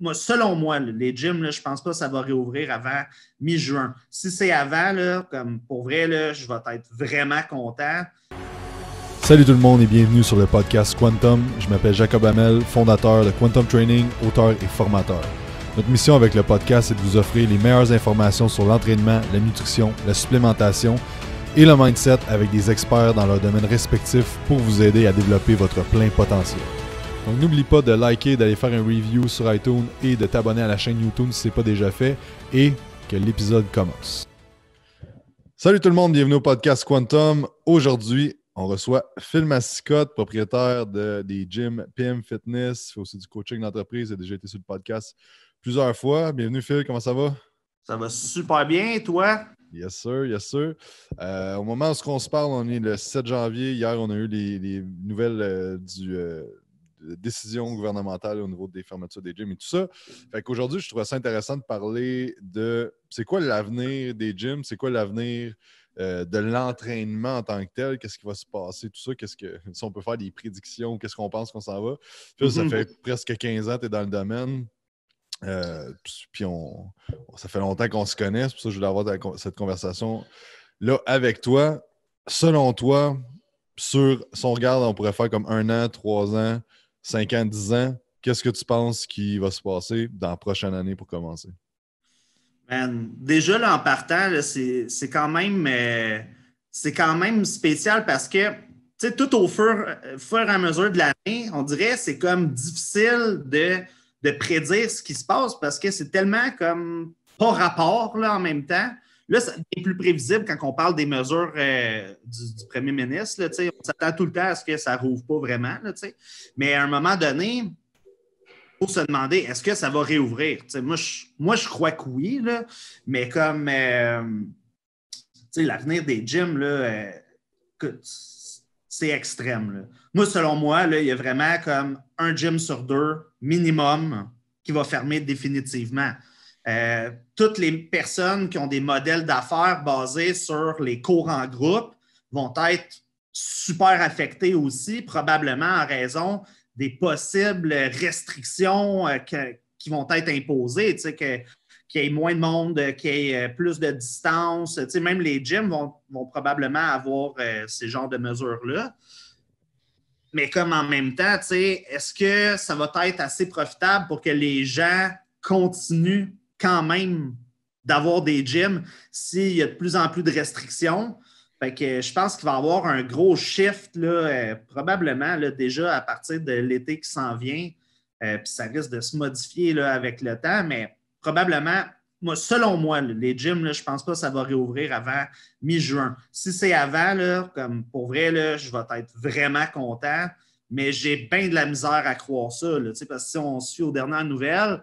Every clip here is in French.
moi, selon moi, les gyms, je ne pense pas que ça va réouvrir avant mi-juin. Si c'est avant, comme pour vrai, je vais être vraiment content. Salut tout le monde et bienvenue sur le podcast Quantum. Je m'appelle Jacob Amel, fondateur de Quantum Training, auteur et formateur. Notre mission avec le podcast est de vous offrir les meilleures informations sur l'entraînement, la nutrition, la supplémentation et le mindset avec des experts dans leurs domaines respectifs pour vous aider à développer votre plein potentiel. Donc n'oublie pas de liker, d'aller faire un review sur iTunes et de t'abonner à la chaîne YouTube si ce n'est pas déjà fait et que l'épisode commence. Salut tout le monde, bienvenue au podcast Quantum. Aujourd'hui, on reçoit Phil Massicotte, propriétaire de, des gyms PM Fitness, fait aussi du coaching d'entreprise, il a déjà été sur le podcast plusieurs fois. Bienvenue Phil, comment ça va? Ça va super bien, toi? Yes, sir, yes, sir. Euh, au moment où on se parle, on est le 7 janvier. Hier, on a eu les, nouvelles euh, du, euh, décisions gouvernementales au niveau des fermetures des gyms et tout ça. Fait qu'aujourd'hui, je trouvais ça intéressant de parler de c'est quoi l'avenir des gyms, c'est quoi l'avenir euh, de l'entraînement en tant que tel, qu'est-ce qui va se passer, tout ça, qu'est-ce que si on peut faire des prédictions, qu'est-ce qu'on pense qu'on s'en va. ça mhm. fait presque 15 ans que tu es dans le domaine. Euh, puis on, ça fait longtemps qu'on se connaît, c'est pour ça que je voulais avoir cette conversation là avec toi. Selon toi, sur, son regard, on pourrait faire comme un an, trois ans, 5 ans, 10 ans, qu'est-ce que tu penses qui va se passer dans la prochaine année pour commencer? déjà, là, en partant, c'est quand même euh, c'est quand même spécial parce que tout au fur, fur, et à mesure de l'année, on dirait que c'est comme difficile de, prédire ce qui se passe parce que c'est tellement comme pas rapport là, en même temps. Là, c'est plus prévisible quand on parle des mesures euh, du, premier ministre. Là, on s'attend tout le temps à ce que ça ne rouvre pas vraiment. Là, Mais à un moment donné, il faut se demander est-ce que ça va réouvrir? Moi je, moi, crois que oui, mais comme euh, l'avenir des gyms, euh, c'est extrême. Là. Moi, selon moi, il y a vraiment comme un gym sur deux minimum qui va fermer définitivement toutes les personnes qui ont des modèles d'affaires basés sur les cours en groupe vont être super affectées aussi, probablement en raison des possibles restrictions euh, qui vont être imposées, tu sais, que, qu'il y ait moins de monde, qu'il y ait euh, plus de distance. Tu même les gyms vont, probablement avoir euh, ces genres de mesures-là. Mais comme en même temps, tu est-ce que ça va être assez profitable pour que les gens continuent quand même d'avoir des gyms s'il y a de plus en plus de restrictions. Fait que je pense qu'il va y avoir un gros shift, là, euh, probablement là, déjà à partir de l'été qui s'en vient. Euh, puis ça risque de se modifier là, avec le temps, mais probablement, moi, selon moi, les gyms, je ne pense pas que ça va réouvrir avant mi-juin. Si c'est avant, comme pour vrai, je vais être vraiment content, mais j'ai bien de la misère à croire ça. parce que si on suit aux dernières nouvelles,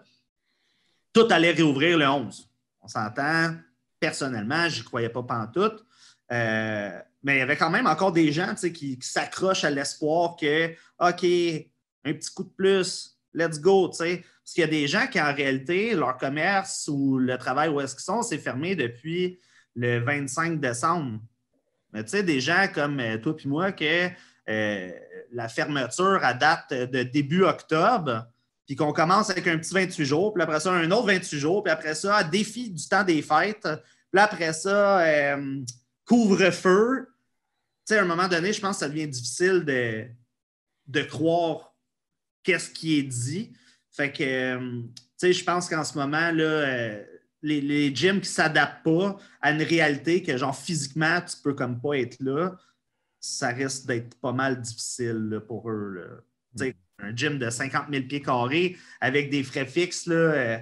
tout allait réouvrir le 11. On s'entend. Personnellement, je n'y croyais pas pantoute. tout, euh, mais il y avait quand même encore des gens qui, s'accrochent à l'espoir que, OK, un petit coup de plus, let's go. Parce qu'il y a des gens qui, en réalité, leur commerce ou le travail où est-ce qu'ils sont, c'est fermé depuis le 25 décembre. Mais tu sais, des gens comme euh, toi et moi, que euh, la fermeture à date de début octobre, puis qu'on commence avec un petit 28 jours, puis après ça, un autre 28 jours, puis après ça, défi du temps des fêtes, puis après ça, euh, couvre-feu. Tu sais, à un moment donné, je pense que ça devient difficile de, de croire qu'est-ce qui est dit. Fait que, euh, tu sais, je pense qu'en ce moment, là, euh, les, les, gyms qui ne s'adaptent pas à une réalité que, genre, physiquement, tu peux comme pas être là, ça risque d'être pas mal difficile pour eux. sais un gym de 50 000 pieds carrés avec des frais fixes là, euh,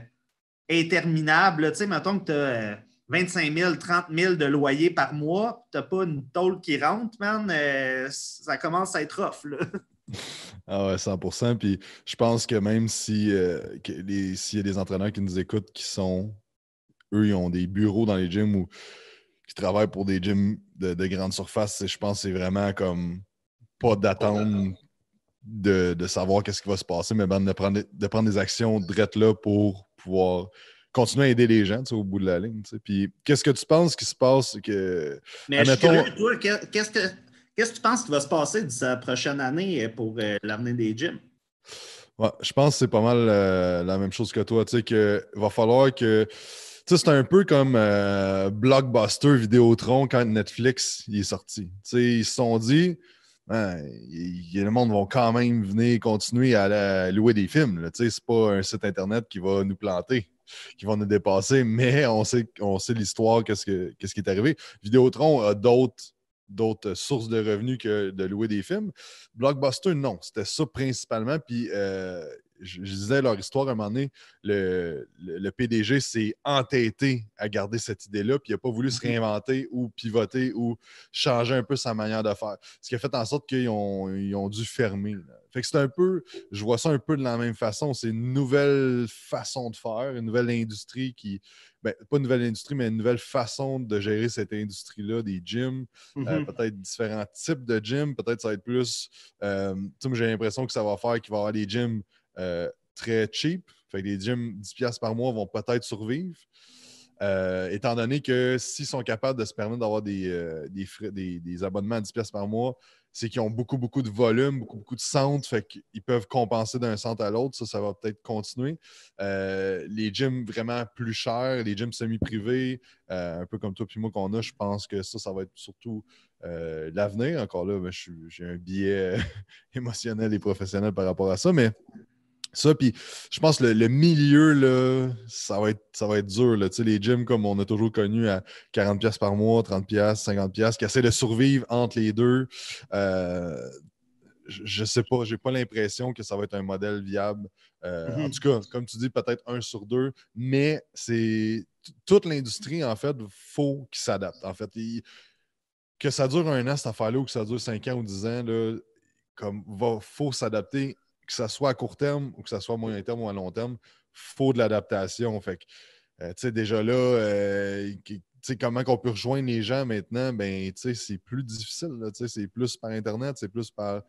interminables. Tu sais, mettons que tu as 25 000, 30 000 de loyer par mois, tu n'as pas une tôle qui rentre, man, euh, ça commence à être off. Ah ouais, 100 Puis je pense que même si euh, s'il y a des entraîneurs qui nous écoutent qui sont, eux, ils ont des bureaux dans les gyms ou qui travaillent pour des gyms de, grande surface, je pense que c'est vraiment comme pas d'attente de, savoir qu'est-ce qui va se passer, mais ben de, prendre, de prendre des actions direct là pour pouvoir continuer à aider les gens au bout de la ligne. Puis qu'est-ce que tu penses qui se passe? Que, mais qu'est-ce que, qu'est-ce que tu penses qui va se passer de la prochaine année euh, pour euh, l'amener des gyms? je pense que c'est pas mal euh, la même chose que toi. Tu va falloir que. c'est un peu comme blockbuster Blockbuster Vidéotron quand Netflix est sorti. ils se sont dit, le monde va quand même venir continuer à, louer des films. Ce n'est pas un site Internet qui va nous planter, qui va nous dépasser, mais on sait, sait l'histoire, qu'est-ce, qui est arrivé. Vidéotron a d'autres, sources de revenus que de louer des films. Blockbuster, non. C'était ça principalement. Puis euh, je, disais leur histoire à un moment donné, le, PDG s'est entêté à garder cette idée-là, puis il n'a pas voulu se mhm. réinventer ou pivoter ou changer un peu sa manière de faire. Ce qui a fait en sorte qu'ils ont, dû fermer. Fait que c'est un peu, je vois ça un peu de la même façon. C'est une nouvelle façon de faire, une nouvelle industrie qui, ben, pas une nouvelle industrie, mais une nouvelle façon de gérer cette industrie-là, des gyms, euh, mhm. peut-être différents types de gyms, peut-être ça va être plus, euh, j'ai l'impression que ça va faire qu'il va y avoir des gyms euh, très cheap. Fait que les gyms 10$ par mois vont peut-être survivre. Euh, étant donné que s'ils sont capables de se permettre d'avoir des, euh, des, abonnements à 10$ par mois, c'est qu'ils ont beaucoup, beaucoup de volume, beaucoup, beaucoup de centres, fait qu'ils peuvent compenser d'un centre à l'autre. Ça, ça va peut-être continuer. les gyms vraiment plus chers, les gyms semi-privés, un peu comme toi et moi qu'on a, je pense que ça, ça va être surtout l'avenir. Encore là, ben, j'ai un biais émotionnel et professionnel par rapport à ça, mais ça, puis je pense que le, milieu, là, ça, va être, ça va être dur. Là. Tu sais, les gyms, comme on a toujours connu, à 40$ par mois, 30$, 50$, qui essaient de survivre entre les deux, euh, je ne sais pas, j'ai pas l'impression que ça va être un modèle viable. Euh, mm-hmm. En tout cas, comme tu dis, peut-être un sur deux, mais c'est toute l'industrie, en fait, faut qu'il s'adapte. En fait, que ça dure un an, cette affaire ou que ça dure cinq ans ou dix ans, là, comme faut s'adapter que ce soit à court terme ou que ce soit à moyen terme ou à long terme, faut de l'adaptation. Fait que, euh, tu sais, déjà là, euh, comment qu'on peut rejoindre les gens maintenant, ben, c'est plus difficile. sais, c'est plus par Internet, c'est plus par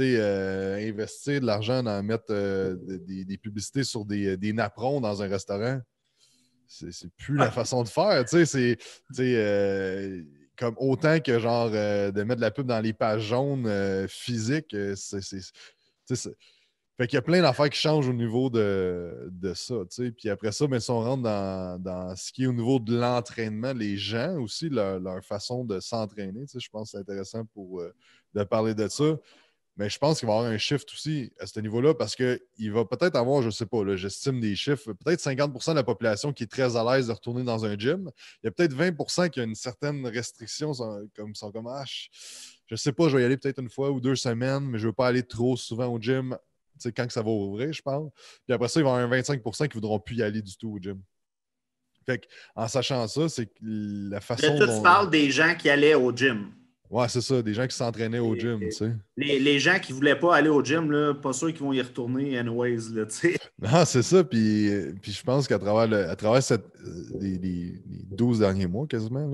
euh, investir de l'argent dans mettre des, publicités sur des, des, napperons dans un restaurant. C'est, plus la ah. façon de faire. c'est comme autant que genre de mettre de la pub dans les pages jaunes physiques, c'est, fait qu'il y a plein d'affaires qui changent au niveau de, de ça. Puis après ça, mais ben, si on rentre dans, ce qui est au niveau de l'entraînement, les gens aussi, leur, façon de s'entraîner, je pense que c'est intéressant pour, euh, de parler de ça. Mais je pense qu'il va y avoir un shift aussi à ce niveau-là parce qu'il va peut-être avoir, je ne sais pas, j'estime des chiffres, peut-être 50 de la population qui est très à l'aise de retourner dans un gym. Il y a peut-être 20 qui a une certaine restriction, comme sont comme ah, je ne sais pas, je vais y aller peut-être une fois ou deux semaines, mais je ne veux pas aller trop souvent au gym quand que ça va ouvrir, je pense. Puis après ça, il va y avoir un 25 qui ne voudront plus y aller du tout au gym. Fait en sachant ça, c'est la façon. Là, tu parles des gens qui allaient au gym. Ouais, c'est ça, des gens qui s'entraînaient au gym, Les, gens qui voulaient pas aller au gym, là, pas sûr qu'ils vont y retourner anyways, Non, c'est ça, puis, puis je pense qu'à travers, à travers cette, euh, les, 12 derniers mois, quasiment,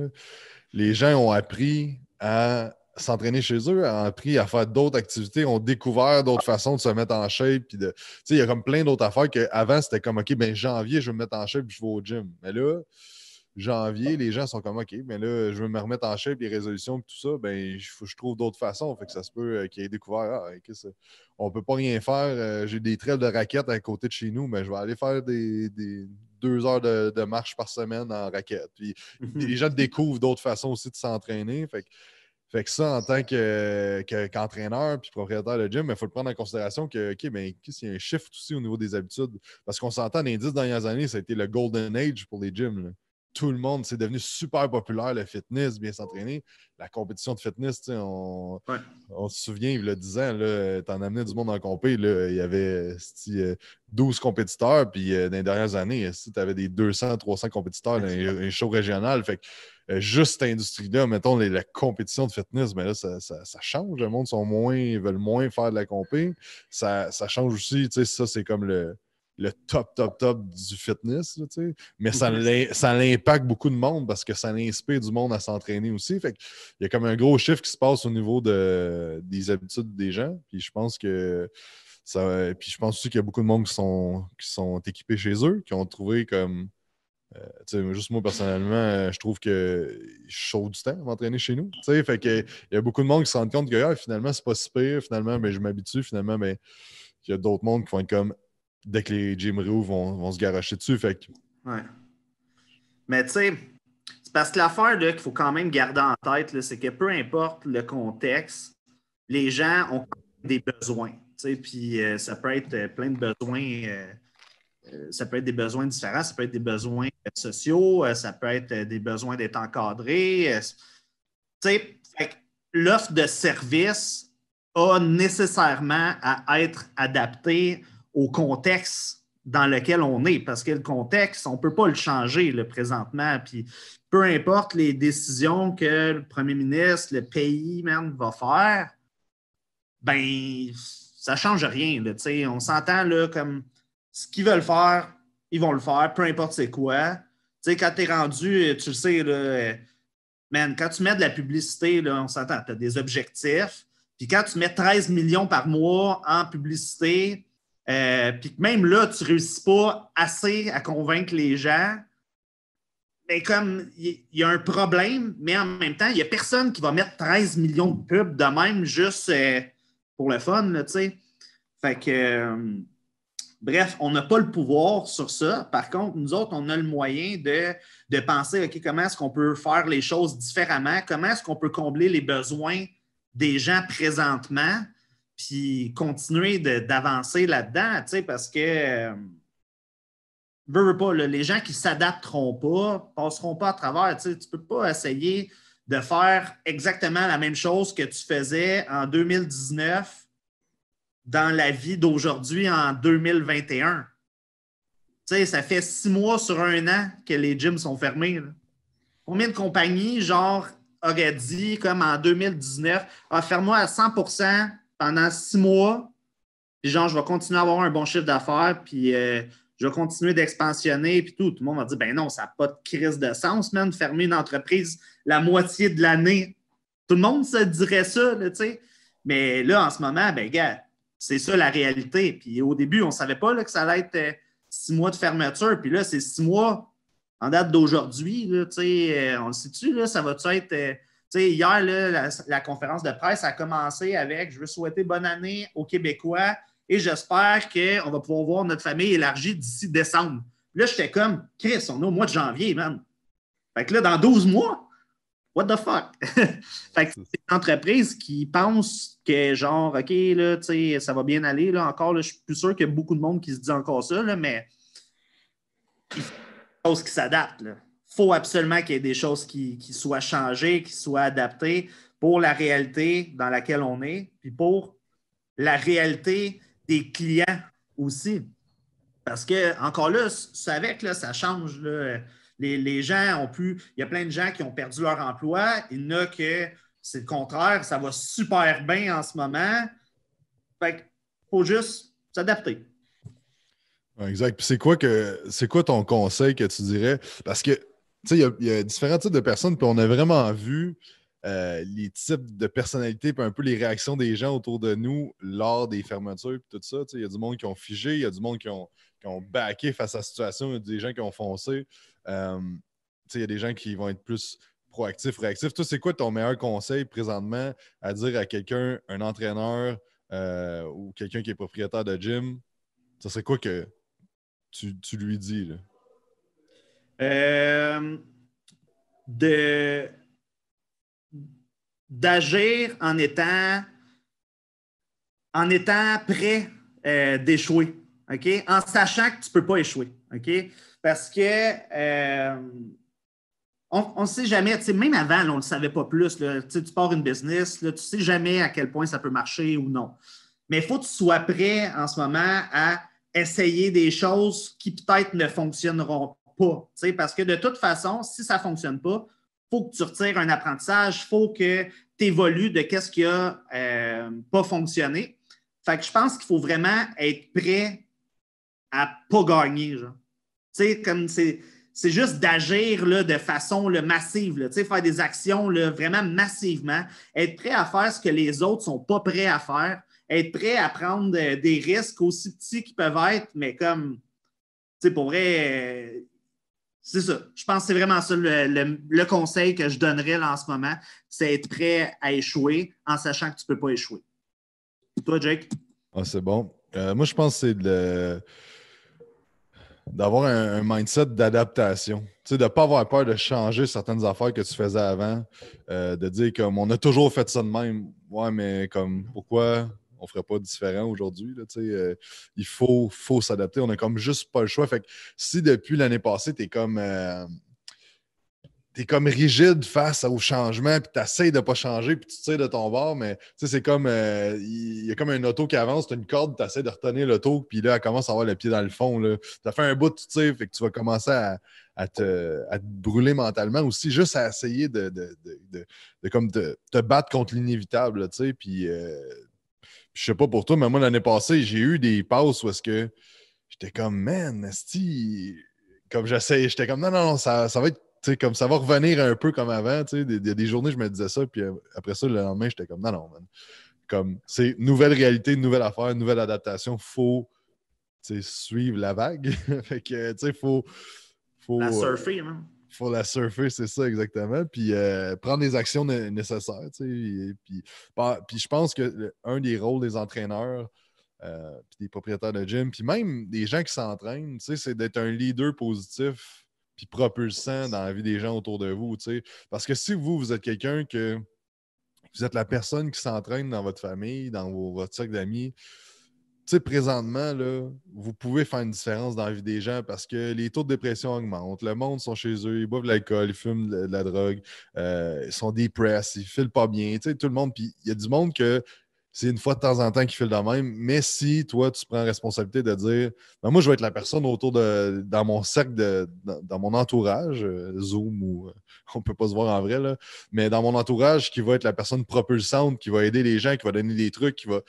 les gens ont appris à s'entraîner chez eux, a appris à faire d'autres activités, ont découvert d'autres façons de se mettre en shape. Puis de, il y a comme plein d'autres affaires qu'avant, c'était comme, OK, ben janvier, je vais me mettre en shape, puis je vais au gym. Mais là, janvier, les gens sont comme, OK, mais là, je veux me remettre en shape, les résolutions, et tout ça, ben je, je trouve d'autres façons. Fait que ça se peut euh, qu'ils aient découvert, ah, okay, on peut pas rien faire, euh, j'ai des trails de raquettes à côté de chez nous, mais je vais aller faire des, deux heures de, marche par semaine en raquette. Puis les gens découvrent d'autres façons aussi de s'entraîner. Fait fait que ça, en tant qu'entraîneur que, puis propriétaire de gym, il faut le prendre en considération que, OK, qu'il y a un shift aussi au niveau des habitudes. Parce qu'on s'entend, les dix dernières années, ça a été le golden age pour les gyms. Tout le monde, c'est devenu super populaire, le fitness, bien s'entraîner. La compétition de fitness, on, on se souvient, il y a 10 ans, en amenais du monde en compé, il y avait 12 euh, compétiteurs, puis euh, dans les dernières années, tu avais des 200, 300 compétiteurs dans show régional. Fait que euh, juste cette industrie-là, mettons les, la compétition de fitness, mais ben là, ça, change. Le monde sont moins, veulent moins faire de la compé. Ça, change aussi, ça, c'est comme le, le top, top, top du fitness, mais mhm. ça l'impacte beaucoup de monde parce que ça inspire du monde à s'entraîner aussi. Fait Il y a comme un gros chiffre qui se passe au niveau de, des habitudes des gens. Puis je pense que ça, puis je pense aussi qu'il y a beaucoup de monde qui sont, qui sont équipés chez eux, qui ont trouvé comme euh, juste moi, personnellement, euh, je trouve que je chaud du temps à m'entraîner chez nous. Fait que, il y a beaucoup de monde qui se rendent compte que ah, finalement, c'est pas si pire. Finalement, mais ben, je m'habitue. Finalement, mais ben, il y a d'autres mondes qui vont être comme dès que les gym Rue vont, se garocher dessus. Fait que... Mais tu sais, c'est parce que l'affaire qu'il faut quand même garder en tête, c'est que peu importe le contexte, les gens ont des besoins. Puis euh, ça peut être plein de besoins euh, ça peut être des besoins différents, ça peut être des besoins euh, sociaux, euh, ça peut être des besoins d'être encadré. l'offre de service a nécessairement à être adaptée au contexte dans lequel on est, parce que le contexte, on ne peut pas le changer le présentement. Puis peu importe les décisions que le premier ministre, le pays même va faire, ben ça ne change rien. Là, on s'entend là comme ce qu'ils veulent faire, ils vont le faire, peu importe c'est quoi. Tu sais, quand tu es rendu, tu le sais, man, quand tu mets de la publicité, là, on s'entend, tu as des objectifs. Puis quand tu mets 13 millions par mois en publicité, euh, puis que même là, tu ne réussis pas assez à convaincre les gens, mais ben, comme il y, a un problème, mais en même temps, il n'y a personne qui va mettre 13 millions de pubs de même juste euh, pour le fun, tu sais. Fait que. Euh, Bref, on n'a pas le pouvoir sur ça. Par contre, nous autres, on a le moyen de, penser, OK, comment est-ce qu'on peut faire les choses différemment? Comment est-ce qu'on peut combler les besoins des gens présentement? Puis continuer d'avancer là-dedans, parce que... Euh, pas, les gens qui s'adapteront pas passeront pas à travers. Tu ne peux pas essayer de faire exactement la même chose que tu faisais en 2019 dans la vie d'aujourd'hui en 2021. ça fait six mois sur un an que les gyms sont fermés. Combien de compagnies, genre, auraient dit, comme en 2019, ah, ferme-moi à 100 pendant six mois, puis genre, je vais continuer à avoir un bon chiffre d'affaires, puis euh, je vais continuer d'expansionner, puis tout. Tout le monde m'a dit ben non, ça n'a pas de crise de sens, de fermer une entreprise la moitié de l'année. Tout le monde se dirait ça, tu sais. Mais là, en ce moment, ben, gars, c'est ça la réalité. Puis au début, on ne savait pas là, que ça allait être euh, six mois de fermeture. Puis là, c'est six mois en date d'aujourd'hui. Euh, on le situe ça va-tu être. Euh, hier, la, conférence de presse a commencé avec Je veux souhaiter bonne année aux Québécois et j'espère qu'on va pouvoir voir notre famille élargie d'ici décembre. Là, j'étais comme Chris, on est au mois de janvier, man. Fait que là, dans 12 mois, What the fuck? fait c'est une entreprise qui pense que, genre, OK, là, ça va bien aller. Là, encore, là, je suis plus sûr qu'il y a beaucoup de monde qui se dit encore ça, mais il faut des choses qui s'adaptent. Il faut absolument qu'il y ait des choses qui, soient changées, qui soient adaptées pour la réalité dans laquelle on est, puis pour la réalité des clients aussi. Parce que, encore là, c'est avec, là, ça change. Là, les, gens ont pu. Il y a plein de gens qui ont perdu leur emploi. Il n'y en a que c'est le contraire, ça va super bien en ce moment. Fait faut juste s'adapter. Exact. Puis c'est quoi que c'est quoi ton conseil que tu dirais? Parce que tu sais, il y, a différents types de personnes, puis on a vraiment vu euh, les types de personnalités, puis un peu les réactions des gens autour de nous lors des fermetures, et tout ça. il y a du monde qui ont figé, il y a du monde qui ont, qui face à la situation, il y a des gens qui ont foncé. Euh, il y a des gens qui vont être plus proactifs, réactifs. Toi, c'est quoi ton meilleur conseil présentement à dire à quelqu'un, un entraîneur euh, ou quelqu'un qui est propriétaire de gym? Ça serait quoi que tu, lui dis? Euh, de d'agir en étant en étant prêt d'échouer, ok, en sachant que tu peux pas échouer. OK? Parce que euh, on ne sait jamais, même avant, on ne le savait pas plus. tu pars une business, tu ne sais jamais à quel point ça peut marcher ou non. Mais il faut que tu sois prêt en ce moment à essayer des choses qui peut-être ne fonctionneront pas. Parce que de toute façon, si ça ne fonctionne pas, il faut que tu retires un apprentissage, il faut que tu évolues de qu'est-ce qui n'a euh, pas fonctionné. Fait que je pense qu'il faut vraiment être prêt à ne pas gagner. Genre c'est. juste d'agir de façon massive, faire des actions vraiment massivement, être prêt à faire ce que les autres ne sont pas prêts à faire, être prêt à prendre euh, des risques aussi petits qu'ils peuvent être, mais comme, tu pour vrai, euh, c'est ça. Je pense que c'est vraiment ça le, conseil que je donnerais en ce moment, c'est être prêt à échouer en sachant que tu ne peux pas échouer. Toi, Jake? Ah, c'est bon. Euh, moi, je pense que c'est De d'avoir un, mindset d'adaptation. Tu sais, de ne pas avoir peur de changer certaines affaires que tu faisais avant, euh, de dire comme on a toujours fait ça de même. Ouais, mais comme pourquoi on ne ferait pas différent aujourd'hui? Tu sais, euh, il faut, faut s'adapter. On n'a comme juste pas le choix. Fait que si depuis l'année passée, tu es comme. Euh, t'es comme rigide face au changement, puis t'essayes de pas changer, puis tu tires de ton bord, mais tu sais, c'est comme, euh, il y a comme un auto qui avance, t'as une corde, t'essayes de retenir l'auto, puis là, elle commence à avoir le pied dans le fond, là. T'as fait un bout, tu tires, fait que tu vas commencer à, te, brûler mentalement aussi, juste à essayer de, de, de, comme te, battre contre l'inévitable, tu sais, puis euh, je sais pas pour toi, mais moi, l'année passée, j'ai eu des pauses où est-ce que j'étais comme, man, que, comme j'essayais, j'étais comme, non, non, non, ça, ça va être comme ça va revenir un peu comme avant. il y a des journées, je me disais ça, puis euh, après ça, le lendemain, j'étais comme, non, non, Comme, c'est nouvelle réalité, nouvelle affaire, nouvelle adaptation. Il Faut, suivre la vague. fait faut, faut... La euh, surfer, hein. Faut la surfer, c'est ça, exactement. Puis euh, prendre les actions nécessaires, Puis, puis je pense que un des rôles des entraîneurs, des propriétaires de gym, puis même des gens qui s'entraînent, c'est d'être un leader positif puis propulsant dans la vie des gens autour de vous. sais, Parce que si vous, vous êtes quelqu'un que vous êtes la personne qui s'entraîne dans votre famille, dans vos, votre cercle d'amis, présentement, là, vous pouvez faire une différence dans la vie des gens parce que les taux de dépression augmentent. Le monde sont chez eux, ils boivent de l'alcool, ils fument de, la drogue, euh, ils sont dépressés, ils filent pas bien. Tout le monde, puis il y a du monde que c'est une fois de temps en temps qu'il fait le même. Mais si toi, tu prends responsabilité de dire ben, moi, je vais être la personne autour de dans mon cercle de dans, mon entourage, euh, Zoom ou euh, on peut pas se voir en vrai, là, mais dans mon entourage qui va être la personne propulsante, qui va aider les gens, qui va donner des trucs, qui va. tu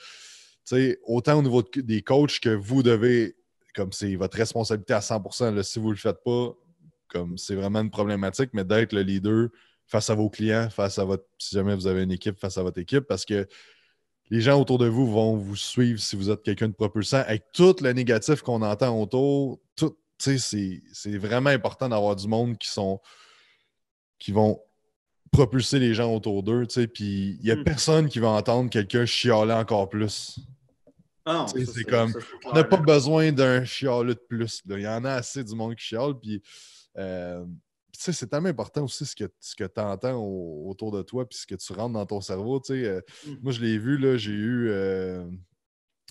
sais, autant au niveau des coachs que vous devez, comme c'est votre responsabilité à 100 si vous ne le faites pas, comme c'est vraiment une problématique, mais d'être le leader face à vos clients, face à votre, si jamais vous avez une équipe, face à votre équipe, parce que les gens autour de vous vont vous suivre si vous êtes quelqu'un de propulsant. Avec tout le négatif qu'on entend autour, tout, c'est vraiment important d'avoir du monde qui sont qui vont propulser les gens autour d'eux. Puis il n'y a hmm. personne qui va entendre quelqu'un chialer encore plus. Ah c'est comme, on n'a pas besoin d'un chialeux de plus. Il y en a assez du monde qui chiale. Puis euh, c'est tellement important aussi ce que, ce que tu entends autour de toi, puis ce que tu rentres dans ton cerveau. Euh, mmh. Moi, je l'ai vu, là, j'ai eu. Euh,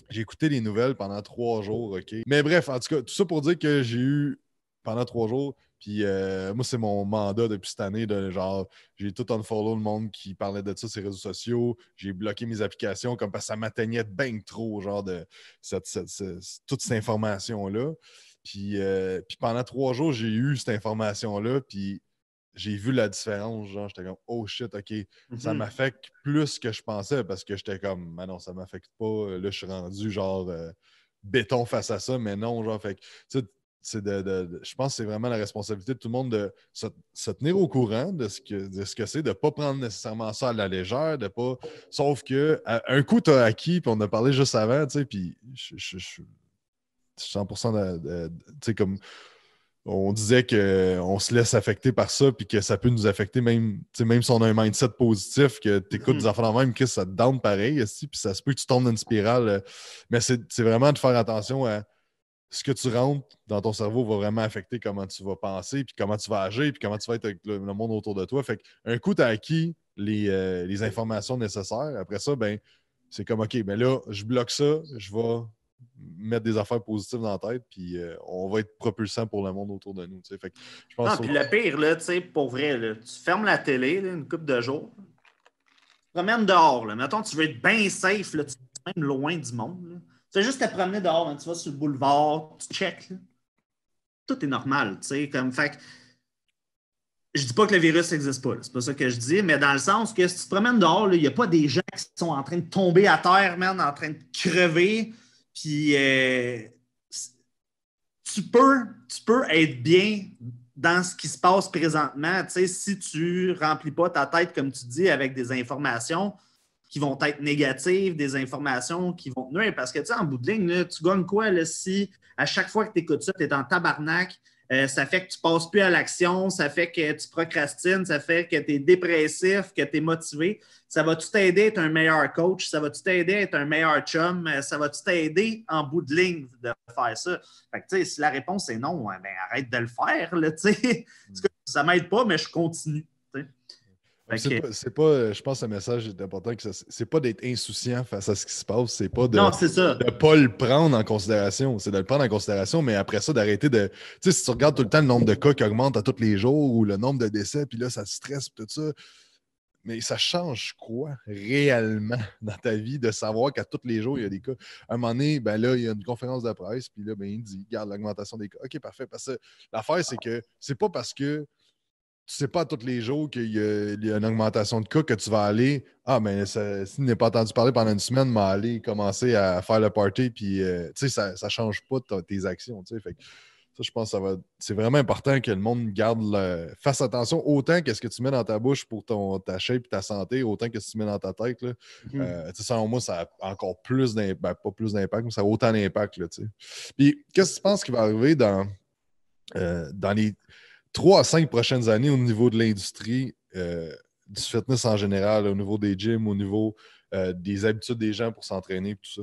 j'ai écouté les nouvelles pendant trois jours, OK? Mais bref, en tout cas, tout ça pour dire que j'ai eu pendant trois jours, puis euh, moi, c'est mon mandat depuis cette année de genre, j'ai tout unfollow le monde qui parlait de ça sur les réseaux sociaux, j'ai bloqué mes applications comme parce que ça m'atteignait bien trop, genre, de cette, cette, toute cette information-là. Puis, euh, puis pendant trois jours, j'ai eu cette information-là, puis j'ai vu la différence. Genre, j'étais comme, oh shit, OK, ça mhm. m'affecte plus que je pensais parce que j'étais comme, ah non, ça m'affecte pas. Là, je suis rendu genre euh, béton face à ça, mais non, genre, fait que, tu de, je pense que c'est vraiment la responsabilité de tout le monde de se, tenir au courant de ce que de ce que c'est, de ne pas prendre nécessairement ça à la légère, de pas. Sauf que un coup, tu acquis, puis on a parlé juste avant, tu sais, puis je, suis... 100% de, comme on disait qu'on se laisse affecter par ça, puis que ça peut nous affecter, même, même si on a un mindset positif, que tu écoutes des enfants mm-hmm. même, que ça te donne pareil, aussi, puis ça se peut que tu tombes dans une spirale. Euh, mais c'est vraiment de faire attention à ce que tu rentres dans ton cerveau va vraiment affecter comment tu vas penser, puis comment tu vas agir, puis comment tu vas être avec le, monde autour de toi. Fait qu'un coup, tu as acquis euh, les, informations nécessaires. Après ça, ben c'est comme OK, mais ben là, je bloque ça, je vais mettre des affaires positives dans la tête, puis euh, on va être propulsant pour le monde autour de nous. le pire, pour vrai, tu fermes la télé une coupe de jours, tu promènes dehors. Là. Mettons, tu veux être bien safe, tu es même loin du monde. Tu fais juste te promener dehors, hein, tu vas sur le boulevard, tu check. Tout est normal. Comme, fait je dis pas que le virus n'existe pas, c'est pas ça que je dis, mais dans le sens que si tu te promènes dehors, il n'y a pas des gens qui sont en train de tomber à terre, en train de crever. Puis euh, tu, peux, tu peux être bien dans ce qui se passe présentement, Tu sais, si tu remplis pas ta tête, comme tu dis, avec des informations qui vont être négatives, des informations qui vont Parce que, tu sais, en bout de ligne, tu gagnes quoi là, si à chaque fois que tu écoutes ça, tu es en tabarnak, euh, ça fait que tu ne passes plus à l'action, ça fait que tu procrastines, ça fait que tu es dépressif, que tu es motivé. Ça va-tu t'aider à être un meilleur coach? Ça va-tu t'aider à être un meilleur chum? Euh, ça va-tu t'aider en bout de ligne de faire ça? Fait si la réponse est non, hein, ben, arrête de le faire. Là, ne Ça m'aide pas, mais je continue. C'est pas, euh, je pense que le message est important, que c'est pas d'être insouciant face à ce qui se passe, c'est pas de ne pas le prendre en considération, c'est de le prendre en considération, mais après ça, d'arrêter de. Tu sais, si tu regardes tout le temps le nombre de cas qui augmente à tous les jours ou le nombre de décès, puis là, ça stresse, tout ça. Mais ça change quoi réellement dans ta vie de savoir qu'à tous les jours, il y a des cas? À un moment donné, ben là, il y a une conférence de presse, puis là, ben, il dit, regarde l'augmentation des cas. OK, parfait. Parce que l'affaire, c'est que c'est pas parce que tu sais pas tous les jours qu'il y, a une augmentation de cas que tu vas aller. Ah, mais ça, si tu pas entendu parler pendant une semaine, mais aller commencer à faire le party, puis euh, tu sais, ça ne change pas tes actions. Tu sais, fait ça, je pense ça C'est vraiment important que le monde garde le, fasse attention autant qu'est-ce que tu mets dans ta bouche pour ton, ta puis et ta santé, autant que ce que tu mets dans ta tête. Là. Mm. Euh, tu sais, moi, ça a encore plus d'impact. Ben, pas plus d'impact, mais ça a autant d'impact. Puis qu'est-ce que tu penses qui va arriver dans, euh, dans les Trois à cinq prochaines années au niveau de l'industrie euh, du fitness en général, au niveau des gyms, au niveau euh, des habitudes des gens pour s'entraîner, tout ça?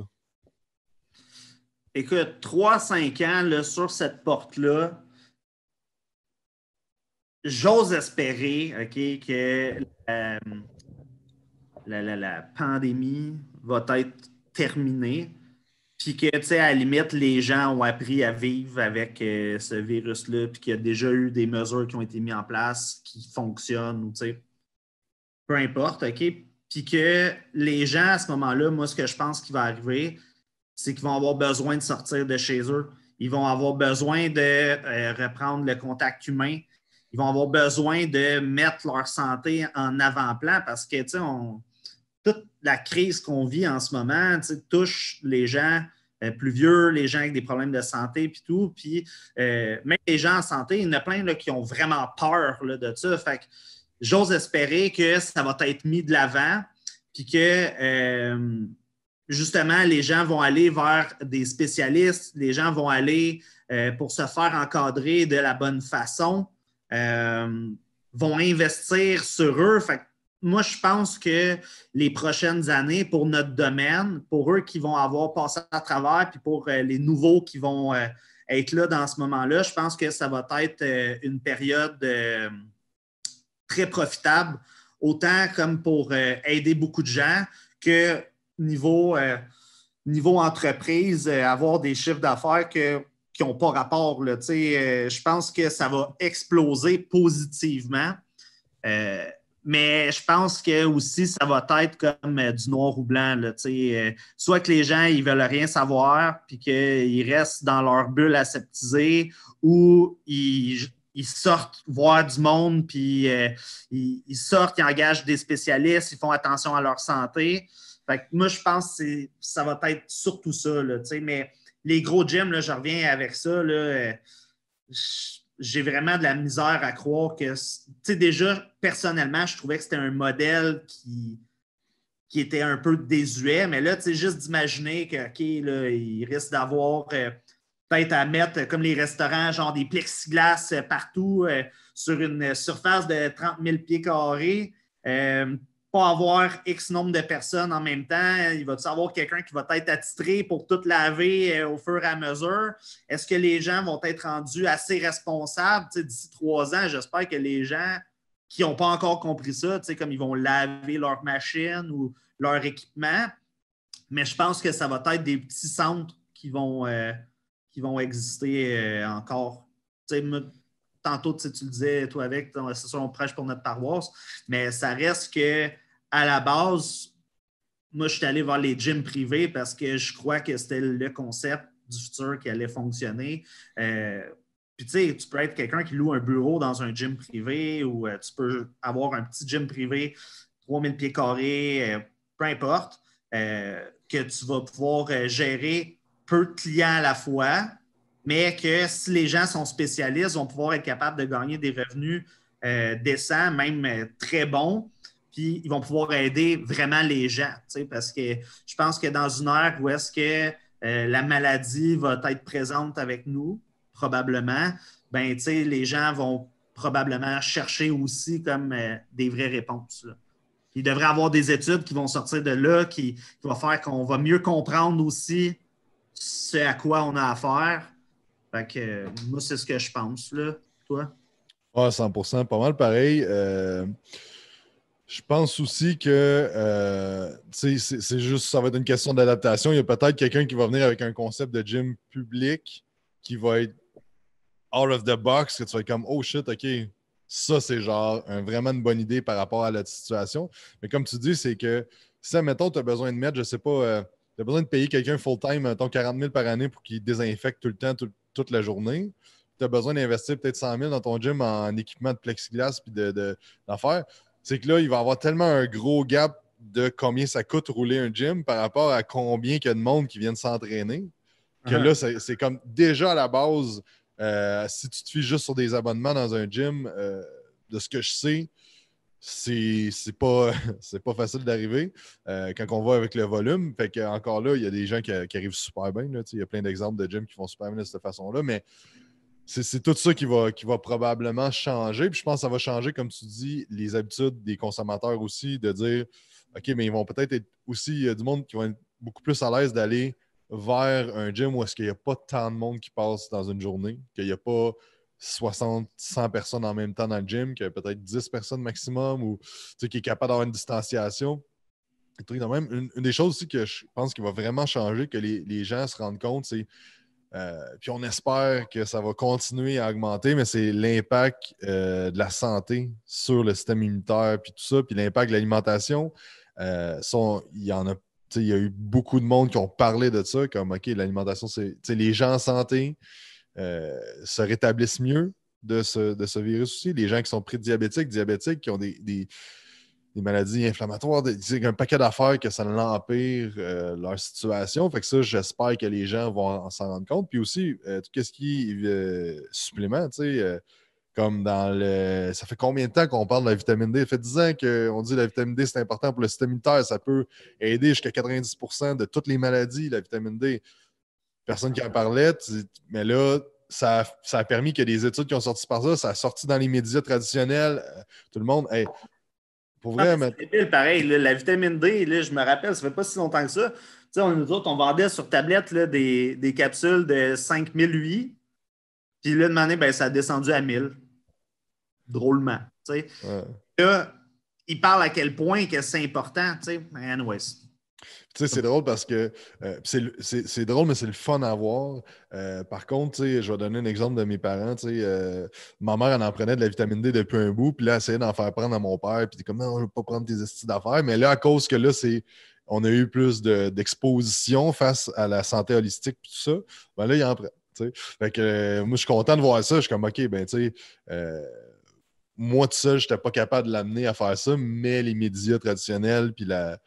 Écoute, à cinq ans sur cette porte-là, j'ose espérer que euh, la pandémie va être terminée. Puis que, tu sais, à la limite, les gens ont appris à vivre avec euh, ce virus-là, puis qu'il y a déjà eu des mesures qui ont été mises en place, qui fonctionnent, ou tu sais, peu importe, OK? Puis que les gens, à ce moment-là, moi, ce que je pense qui va arriver, c'est qu'ils vont avoir besoin de sortir de chez eux. Ils vont avoir besoin de euh, reprendre le contact humain. Ils vont avoir besoin de mettre leur santé en avant-plan parce que, tu sais, on toute la crise qu'on vit en ce moment touche les gens euh, plus vieux, les gens avec des problèmes de santé, puis tout. Puis euh, même les gens en santé, il y en a plein qui ont vraiment peur de ça. Fait que j'ose espérer que ça va être mis de l'avant, puis que euh, justement, les gens vont aller vers des spécialistes, les gens vont aller pour se faire encadrer de la bonne façon, vont investir sur eux. Fait moi, je pense que les prochaines années, pour notre domaine, pour eux qui vont avoir passé à travers, puis pour euh, les nouveaux qui vont euh, être là dans ce moment-là, je pense que ça va être euh, une période très profitable, autant comme pour aider beaucoup de gens que niveau, niveau entreprise, avoir des chiffres d'affaires qui n'ont pas rapport. je pense que ça va exploser positivement. Mais je pense que aussi, ça va être comme euh, du noir ou blanc. Euh, soit que les gens, ils veulent rien savoir, puis qu'ils restent dans leur bulle aseptisée, ou ils, sortent voir du monde, puis euh, ils, sortent, ils engagent des spécialistes, ils font attention à leur santé. Fait moi, je pense que ça va être surtout ça. mais les gros gyms, là, je reviens avec ça. Là, j'ai vraiment de la misère à croire que, tu sais, déjà, personnellement, je trouvais que c'était un modèle qui, qui était un peu désuet, mais là, tu sais, juste d'imaginer que, OK, il risque d'avoir euh, peut-être à mettre, euh, comme les restaurants, genre des plexiglas euh, partout sur une surface de 30 000 pieds carrés pas avoir X nombre de personnes en même temps? Il va-tu avoir quelqu'un qui va être attitré pour tout laver euh, au fur et à mesure? Est-ce que les gens vont être rendus assez responsables? D'ici trois ans, j'espère que les gens qui n'ont pas encore compris ça, comme ils vont laver leur machine ou leur équipement, mais je pense que ça va être des petits centres qui vont, euh, qui vont exister euh, encore tantôt, tu, le disais, toi avec, c'est ça, on prêche pour notre paroisse, mais ça reste que à la base, moi, je suis allé voir les gyms privés parce que je crois que c'était le concept du futur qui allait fonctionner. Euh, puis tu sais, tu peux être quelqu'un qui loue un bureau dans un gym privé ou euh, tu peux avoir un petit gym privé, 3000 pieds carrés, euh, peu importe, que tu vas pouvoir gérer peu de clients à la fois, mais que si les gens sont spécialistes, vont pouvoir être capables de gagner des revenus euh, décents, même euh, très bons, puis ils vont pouvoir aider vraiment les gens, parce que je pense que dans une heure où est-ce que euh, la maladie va être présente avec nous, probablement, ben, les gens vont probablement chercher aussi comme des vraies réponses. Ils Il devrait avoir des études qui vont sortir de là, qui, qui vont faire qu'on va mieux comprendre aussi ce à quoi on a affaire, fait que, moi, c'est ce que je pense, là. Toi? Ah, 100 pas mal pareil. Euh, je pense aussi que euh, c'est juste, ça va être une question d'adaptation. Il y a peut-être quelqu'un qui va venir avec un concept de gym public qui va être out of the box, que tu vas être comme, oh shit, OK, ça, c'est genre vraiment une bonne idée par rapport à la situation. Mais comme tu dis, c'est que si, mettons, tu as besoin de mettre, je sais pas, euh, t'as besoin de payer quelqu'un full-time, ton 40 000 par année pour qu'il désinfecte tout le temps, tout, toute la journée. Tu as besoin d'investir peut-être 100 000 dans ton gym en équipement de plexiglas puis d'en De, c'est que là, il va avoir tellement un gros gap de combien ça coûte rouler un gym par rapport à combien il y a de monde qui viennent s'entraîner. Que uh-huh. là, c'est comme déjà à la base, euh, si tu te fies juste sur des abonnements dans un gym, euh, de ce que je sais, c'est pas, pas facile d'arriver euh, quand on va avec le volume. Fait que, encore là, il y a des gens qui, arrivent super bien. il y a plein d'exemples de gyms qui font super bien de cette façon-là, mais c'est tout ça qui va, qui va probablement changer. Puis je pense que ça va changer, comme tu dis, les habitudes des consommateurs aussi, de dire OK, mais ils vont peut-être être aussi, il y a du monde qui va être beaucoup plus à l'aise d'aller vers un gym où est-ce qu'il n'y a pas tant de monde qui passe dans une journée, qu'il n'y a pas 60, 100 personnes en même temps dans le gym, que peut-être 10 personnes maximum, ou qui est capable d'avoir une distanciation. même. Une, des choses aussi que je pense qui va vraiment changer, que les, gens se rendent compte, c'est euh, puis on espère que ça va continuer à augmenter, mais c'est l'impact euh, de la santé sur le système immunitaire, puis tout ça, puis l'impact de l'alimentation. Euh, il y en a, il y a eu beaucoup de monde qui ont parlé de ça, comme OK, l'alimentation, c'est les gens en santé, euh, se rétablissent mieux de ce, virus aussi. Les gens qui sont prédiabétiques, diabétiques, qui ont des, des maladies inflammatoires, un paquet d'affaires que ça l'empire euh, leur situation. Fait que ça, j'espère que les gens vont s'en rendre compte. Puis aussi, euh, tout ce qui est supplément, comme dans le. Ça fait combien de temps qu'on parle de la vitamine D? Ça fait 10 ans qu'on dit que la vitamine D, c'est important pour le système immunitaire. Ça peut aider jusqu'à 90 de toutes les maladies, la vitamine D personne qui en parlait. Mais là, ça a, permis que des études qui ont sorti par ça, ça a sorti dans les médias traditionnels. Euh, tout le monde, hey, pour vrai, ah, pareil, la vitamine D, je me rappelle, ça fait pas si longtemps que ça. on, nous autres, on vendait sur tablette là, des, capsules de 5000 UI. Puis là, demain, ben, ça a descendu à 1000. Drôlement. Là, il parle à quel point que c'est important. sais Anyways c'est drôle parce que euh, c'est drôle, mais c'est le fun à voir. Euh, par contre, tu sais, je vais donner un exemple de mes parents. Tu euh, ma mère, elle en prenait de la vitamine D depuis un bout, puis là, elle d'en faire prendre à mon père, puis comme non, je ne veux pas prendre tes astuces d'affaires. Mais là, à cause que là, c'est on a eu plus d'exposition face à la santé holistique, puis tout ça, ben là, il en prend. Fait que moi, je suis content de voir ça. Je suis comme, OK, ben, tu sais moi tout ça je n'étais pas capable de l'amener à faire ça, mais les médias traditionnels puis la,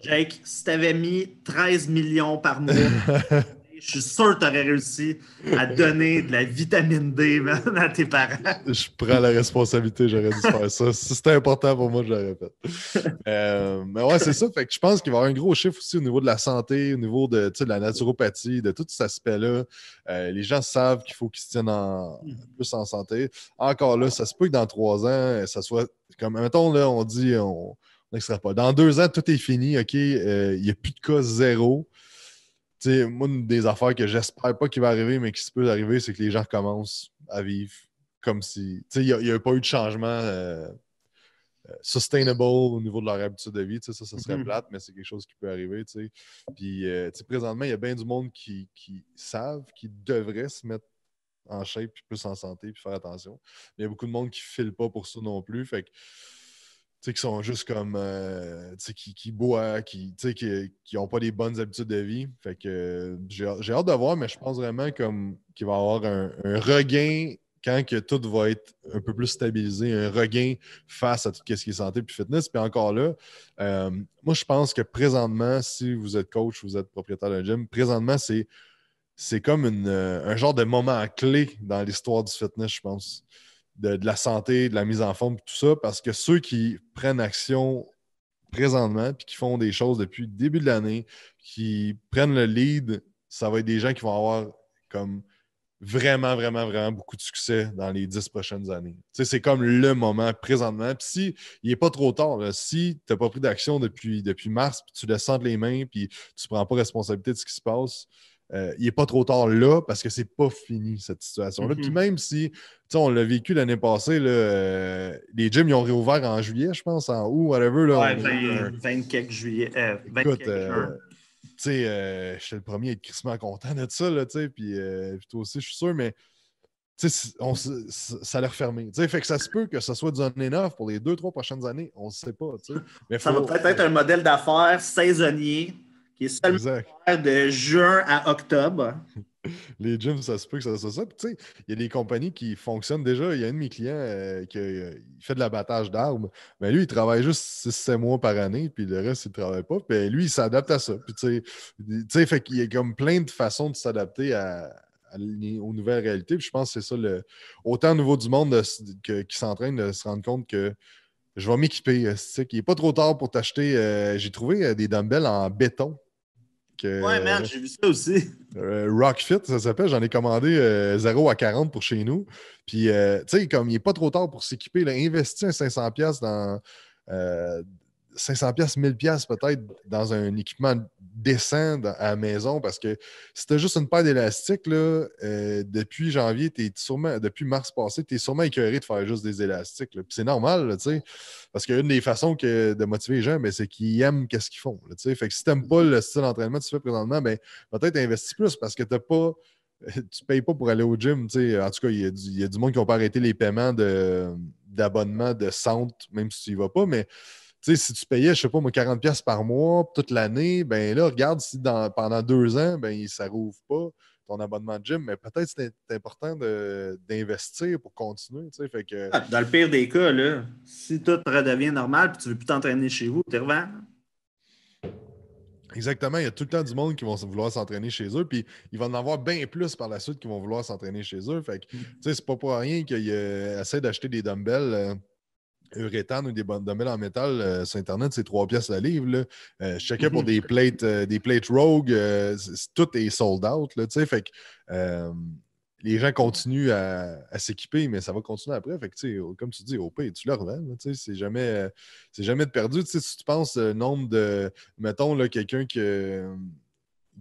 Jake, si t'avais mis 13 millions par mois, je suis sûr que aurais réussi à donner de la vitamine D à tes parents. Je prends la responsabilité, j'aurais dû faire ça. Si c'était important pour moi, je le euh, répète. mais ouais, c'est ça. je pense qu'il va y avoir un gros chiffre aussi au niveau de la santé, au niveau de, la naturopathie, de tout cet aspect-là. Euh, les gens savent qu'il faut qu'ils se tiennent en, mm-hmm. plus en santé. Encore là, ça se peut que dans trois ans, ça soit comme, mettons, là, on dit, on, pas. Dans deux ans, tout est fini, OK? Il euh, n'y a plus de cas zéro. moi, une des affaires que j'espère pas qu'il va arriver, mais qui se peut arriver, c'est que les gens commencent à vivre comme si. Il n'y a, pas eu de changement euh, euh, sustainable au niveau de leur habitude de vie. Ça, ça serait mhm. plate, mais c'est quelque chose qui peut arriver. Puis, présentement, il y a bien du monde qui, qui savent, qui devraient se mettre en shape, puis plus en santé, puis faire attention. Mais il y a beaucoup de monde qui ne file pas pour ça non plus. Fait que qui sont juste comme euh, qui, qui boivent, qui n'ont pas les bonnes habitudes de vie. Fait que j'ai hâte de voir, mais je pense vraiment qu'il va y avoir un, regain quand que tout va être un peu plus stabilisé, un regain face à tout ce qui est santé puis fitness. Puis encore là, euh, moi je pense que présentement, si vous êtes coach, vous êtes propriétaire d'un gym, présentement, c'est comme euh, un genre de moment clé dans l'histoire du fitness, je pense de, la santé, de la mise en forme, tout ça, parce que ceux qui prennent action présentement, puis qui font des choses depuis le début de l'année, qui prennent le lead, ça va être des gens qui vont avoir comme vraiment, vraiment, vraiment beaucoup de succès dans les dix prochaines années. Tu sais, c'est comme le moment présentement. Puis si il n'est pas trop tard, si tu n'as pas pris d'action depuis, depuis mars, puis tu le sens les mains, puis tu ne prends pas responsabilité de ce qui se passe, euh, il n'est pas trop tard là parce que c'est pas fini cette situation-là. Puis mhm. même si, tu on l'a vécu l'année passée, euh, les gyms ils ont réouvert en juillet, je pense, en août, whatever. Là, ouais, 20, juillet. Euh, Écoute, tu sais, je suis le premier à être crissement content de ça, tu sais, puis toi aussi, je suis sûr, mais tu sais, ça fermé. Tu sais, fait que ça se peut que ce soit du on neuf » pour les deux, trois prochaines années, on ne sait pas. ça va peut-être être un modèle d'affaires saisonnier qui est seulement de juin à octobre. Les gyms, ça se peut que ça soit ça. tu sais, il y a des compagnies qui fonctionnent déjà. Il y a un de mes clients euh, qui euh, fait de l'abattage d'arbres, mais ben, lui, il travaille juste 6-7 mois par année, puis le reste, il ne travaille pas. Puis ben, lui, il s'adapte à ça. Puis tu sais, fait y a comme plein de façons de s'adapter à, aux nouvelles réalités. je pense que c'est ça, le, autant au niveau du monde qui s'entraîne de se rendre compte que je vais m'équiper. Il euh, n'est pas trop tard pour t'acheter. j'ai trouvé des dumbbells en béton ouais, merde, j'ai vu ça aussi. Euh, Rockfit, ça s'appelle. J'en ai commandé 0 euh, à 40 pour chez nous. Puis, euh, tu sais, comme il n'est pas trop tard pour s'équiper, il a investi un 500$ dans, 500 pièces 1000 pièces peut-être dans un équipement décent à la maison parce que si tu juste une paire d'élastiques, là, euh, depuis janvier, sûrement, depuis mars passé, tu es sûrement écœuré de faire juste des élastiques. c'est normal, tu parce qu'une des façons que, de motiver les gens, mais ben, c'est qu'ils aiment qu'est-ce qu'ils font. fait que si tu n'aimes pas mm-hmm. le style d'entraînement que tu fais présentement, ben, peut-être investis plus parce que tu pas euh, tu payes pas pour aller au gym. En tout cas, il y, a du monde qui n'a pas arrêté les paiements d'abonnement de, centre, même si tu n'y vas pas, mais sais, si tu payais, je sais pas, moi, 40$ par mois toute l'année, ben là, regarde si dans, pendant deux ans, ben, ça rouvre pas ton abonnement de gym, mais peut-être c'est important d'investir pour continuer. Fait que... Ah, dans le pire des cas, là, si tout redevient normal puis tu ne veux plus t'entraîner chez vous, tu revends. Exactement, il y a tout le temps du monde qui vont vouloir s'entraîner chez eux, puis ils vont en avoir bien plus par la suite qui vont vouloir s'entraîner chez eux. Fait que, mm. c'est pas pour rien qu'ils essaient d'acheter des dumbbells. Euh, Euretan ou des bandes de en métal euh, sur Internet, c'est trois pièces la livre. Euh, Chacun pour mhm. des plates, euh, des plates rogue, tout est sold out. fait les gens continuent à, s'équiper, mais ça va continuer après. Fait comme tu dis, au pire, tu le revends. C'est jamais, c'est jamais de perdu. si tu penses le nombre de. Mettons, quelqu'un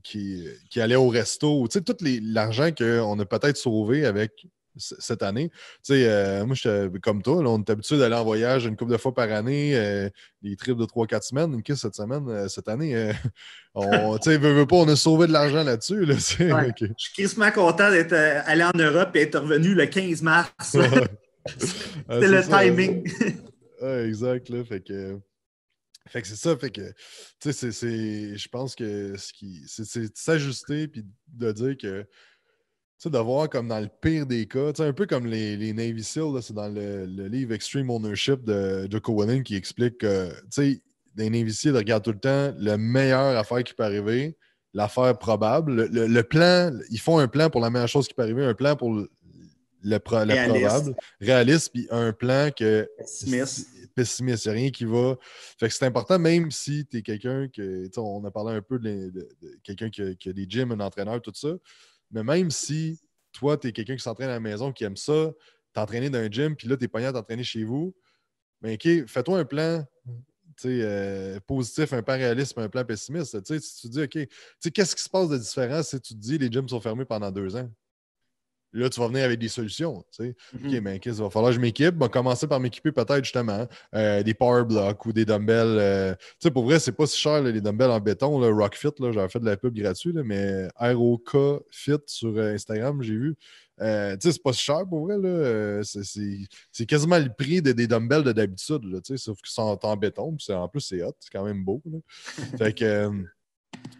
Qui, allait au resto, tu sais, tout l'argent qu'on a peut-être sauvé avec cette année. Tu sais, euh, moi, je comme toi, on est habitué d'aller en voyage une couple de fois par année, les euh, des trips de 3-4 semaines. Une quête cette semaine, euh, cette année, on, tu sais, veut, veut pas, on a sauvé de l'argent là-dessus. Je suis crissement content d'être allé en Europe et être revenu le 15 mars. Ah, c'est le timing. ouais, exact, fait que... Fait que c'est ça, fait que, tu sais, je pense que ce qui, c'est s'ajuster puis de dire que sais, de voir comme dans le pire des cas, un peu comme les, les Navy Seals, c'est dans le, livre Extreme Ownership de Joe Willing qui explique que les Navy Seals regardent tout le temps la meilleure affaire qui peut arriver, l'affaire probable, le, plan, ils font un plan pour la meilleure chose qui peut arriver, un plan pour le, le probable, réaliste, puis un plan que pessimiste, pessimiste, il rien qui va. Fait que c'est important, même si tu es quelqu'un que, on a parlé un peu de, quelqu'un qui, qui a des gyms, un entraîneur, tout ça mais même si toi, tu es quelqu'un qui s'entraîne à la maison, qui aime ça, t'entraîner dans un gym, puis là, t'es pogné à t'entraîner chez vous, mais ben, OK, fais-toi un plan euh, positif, un plan réaliste, un plan pessimiste. si tu dis, OK, qu'est-ce qui se passe de différent si tu te dis les gyms sont fermés pendant deux ans? Là, tu vas venir avec des solutions. Tu sais. Mhm. OK, mais ben, qu'est-ce qu'il va falloir que je m'équipe? Commencez commencer par m'équiper peut-être justement euh, des power blocks ou des dumbbells. Euh, tu sais, pour vrai, c'est pas si cher les dumbbells en béton. Là, Rockfit, j'avais fait de la pub gratuite, mais ROK Fit sur euh, Instagram, j'ai vu. tu sais, c'est pas si cher pour vrai. C'est, quasiment le prix des dumbbells de d'habitude, sauf qu'ils sont en béton. Puis en plus, c'est hot, c'est quand même beau. Là. fait que.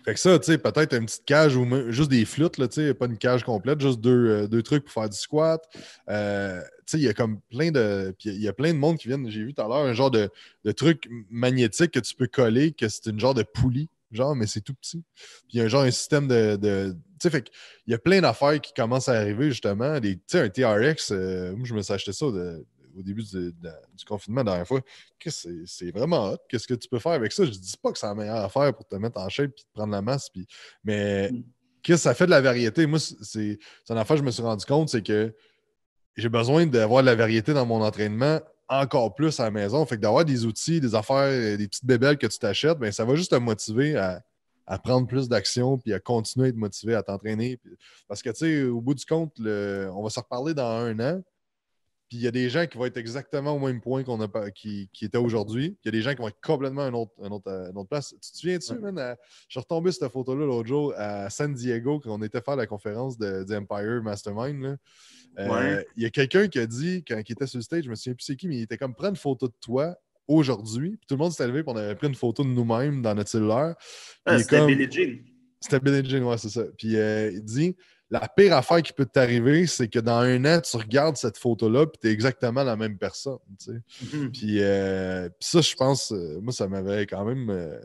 Fait que ça, tu sais, peut-être une petite cage ou juste des flûtes, là, pas une cage complète, juste euh, deux, trucs pour faire du squat. Euh, il y a comme plein de. il y a plein de monde qui viennent, j'ai vu tout à l'heure, un genre de, truc magnétique que tu peux coller, que c'est une genre de poulie, genre, mais c'est tout petit. Puis il y a un genre un système de. tu sais, fait il y a plein d'affaires qui commencent à arriver, justement. Tu sais, un TRX, euh, moi, je me suis acheté ça de au début du, confinement la dernière fois. C'est vraiment hot. Qu'est-ce que tu peux faire avec ça? Je ne dis pas que c'est la meilleure affaire pour te mettre en chaîne et te prendre la masse. Puis... Mais que mm. ça fait de la variété. Moi, c'est une affaire que je me suis rendu compte, c'est que j'ai besoin d'avoir de la variété dans mon entraînement encore plus à la maison. Fait que d'avoir des outils, des affaires, des petites bébelles que tu t'achètes, ben, ça va juste te motiver à, prendre plus d'action puis à continuer de être motiver à t'entraîner. Parce que, tu sais, au bout du compte, on va se reparler dans un an. Puis il y a des gens qui vont être exactement au même point qu'on a qui, qui était aujourd'hui. Il y a des gens qui vont être complètement à une autre, autre, autre place. Tu te souviens-tu, man? je suis retombé sur cette photo-là l'autre jour à San Diego quand on était faire la conférence de, The Empire Mastermind. Euh, il y a quelqu'un qui a dit, quand il était sur le stage, je me souviens plus c'est qui, mais il était comme prendre une photo de toi aujourd'hui. Puis tout le monde s'est levé et on avait pris une photo de nous-mêmes dans notre cellulaire. Ah, c'était comme... Billie Jean. C'était Billie Jean, ouais, c'est ça. Puis euh, il dit la pire affaire qui peut t'arriver, c'est que dans un an, tu regardes cette photo-là, puis tu es exactement la même personne. Mhm. Euh, puis, ça, je pense, euh, moi, ça m'avait quand même euh,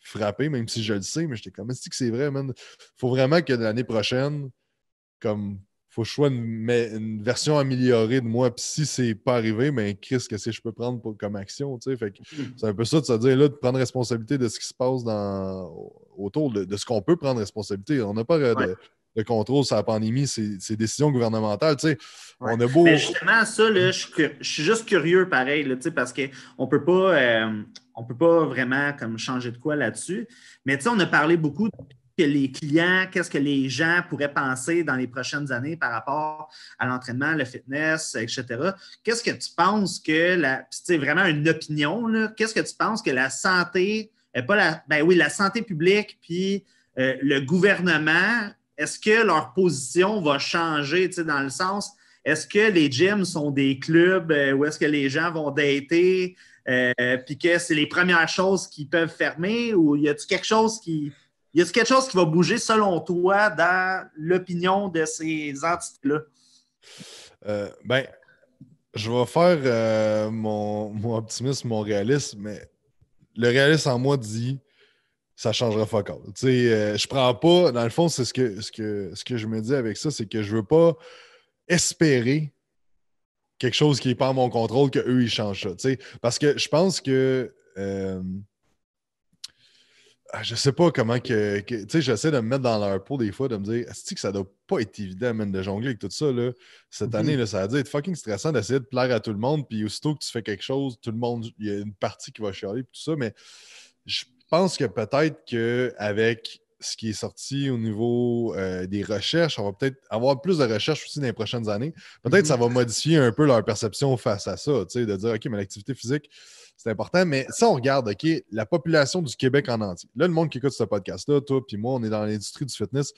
frappé, même si je le sais, mais j'étais comme, si que c'est vrai, man. Faut vraiment que l'année prochaine, comme, faut que je sois une, version améliorée de moi. Puis si c'est pas arrivé, mais ben, qu'est-ce que je peux prendre comme action, mhm. c'est un peu ça de se dire, là, de prendre responsabilité de ce qui se passe autour, de, ce qu'on peut prendre responsabilité. On n'a pas le contrôle sur la pandémie, ces, décisions gouvernementales. On a beau. justement, ça, je, suis juste curieux pareil, parce qu'on ne peut pas. Euh, peut pas vraiment comme changer de quoi là-dessus. Mais on a parlé beaucoup de que les clients, qu'est-ce que les gens pourraient penser dans les prochaines années par rapport à l'entraînement, le fitness, etc. Qu'est-ce que tu penses que la. C'est vraiment une opinion, Qu'est-ce que tu penses que la santé, euh, pas la. Ben oui, la santé publique, puis euh, le gouvernement est-ce que leur position va changer, dans le sens, est-ce que les gyms sont des clubs euh, où est-ce que les gens vont dater, euh, puis que c'est les premières choses qu'ils peuvent fermer, ou y a-t-il quelque chose qui... Y a quelque chose qui va bouger selon toi dans l'opinion de ces entités-là? Euh, ben, je vais faire euh, mon, optimisme, mon réalisme, mais le réalisme en moi dit ça changera fuck euh, je prends pas, dans le fond, c'est ce que, ce, que, ce que je me dis avec ça, c'est que je veux pas espérer quelque chose qui est pas en mon contrôle, que ils changent ça. parce que je pense que. Euh, ah, je sais pas comment que. tu sais, j'essaie de me mettre dans leur peau des fois, de me dire, est que ça doit pas être évident, même de jongler avec tout ça, là. Cette mhm. année, là, ça a dit « être fucking stressant d'essayer de plaire à tout le monde, puis aussitôt que tu fais quelque chose, tout le monde, il y a une partie qui va chialer, puis tout ça, mais je je pense que peut-être qu'avec ce qui est sorti au niveau euh, des recherches, on va peut-être avoir plus de recherches aussi dans les prochaines années. Peut-être que mhm. ça va modifier un peu leur perception face à ça, de dire, OK, mais l'activité physique, c'est important. Mais si on regarde, OK, la population du Québec en entier, là, le monde qui écoute ce podcast-là, toi, puis moi, on est dans l'industrie du fitness.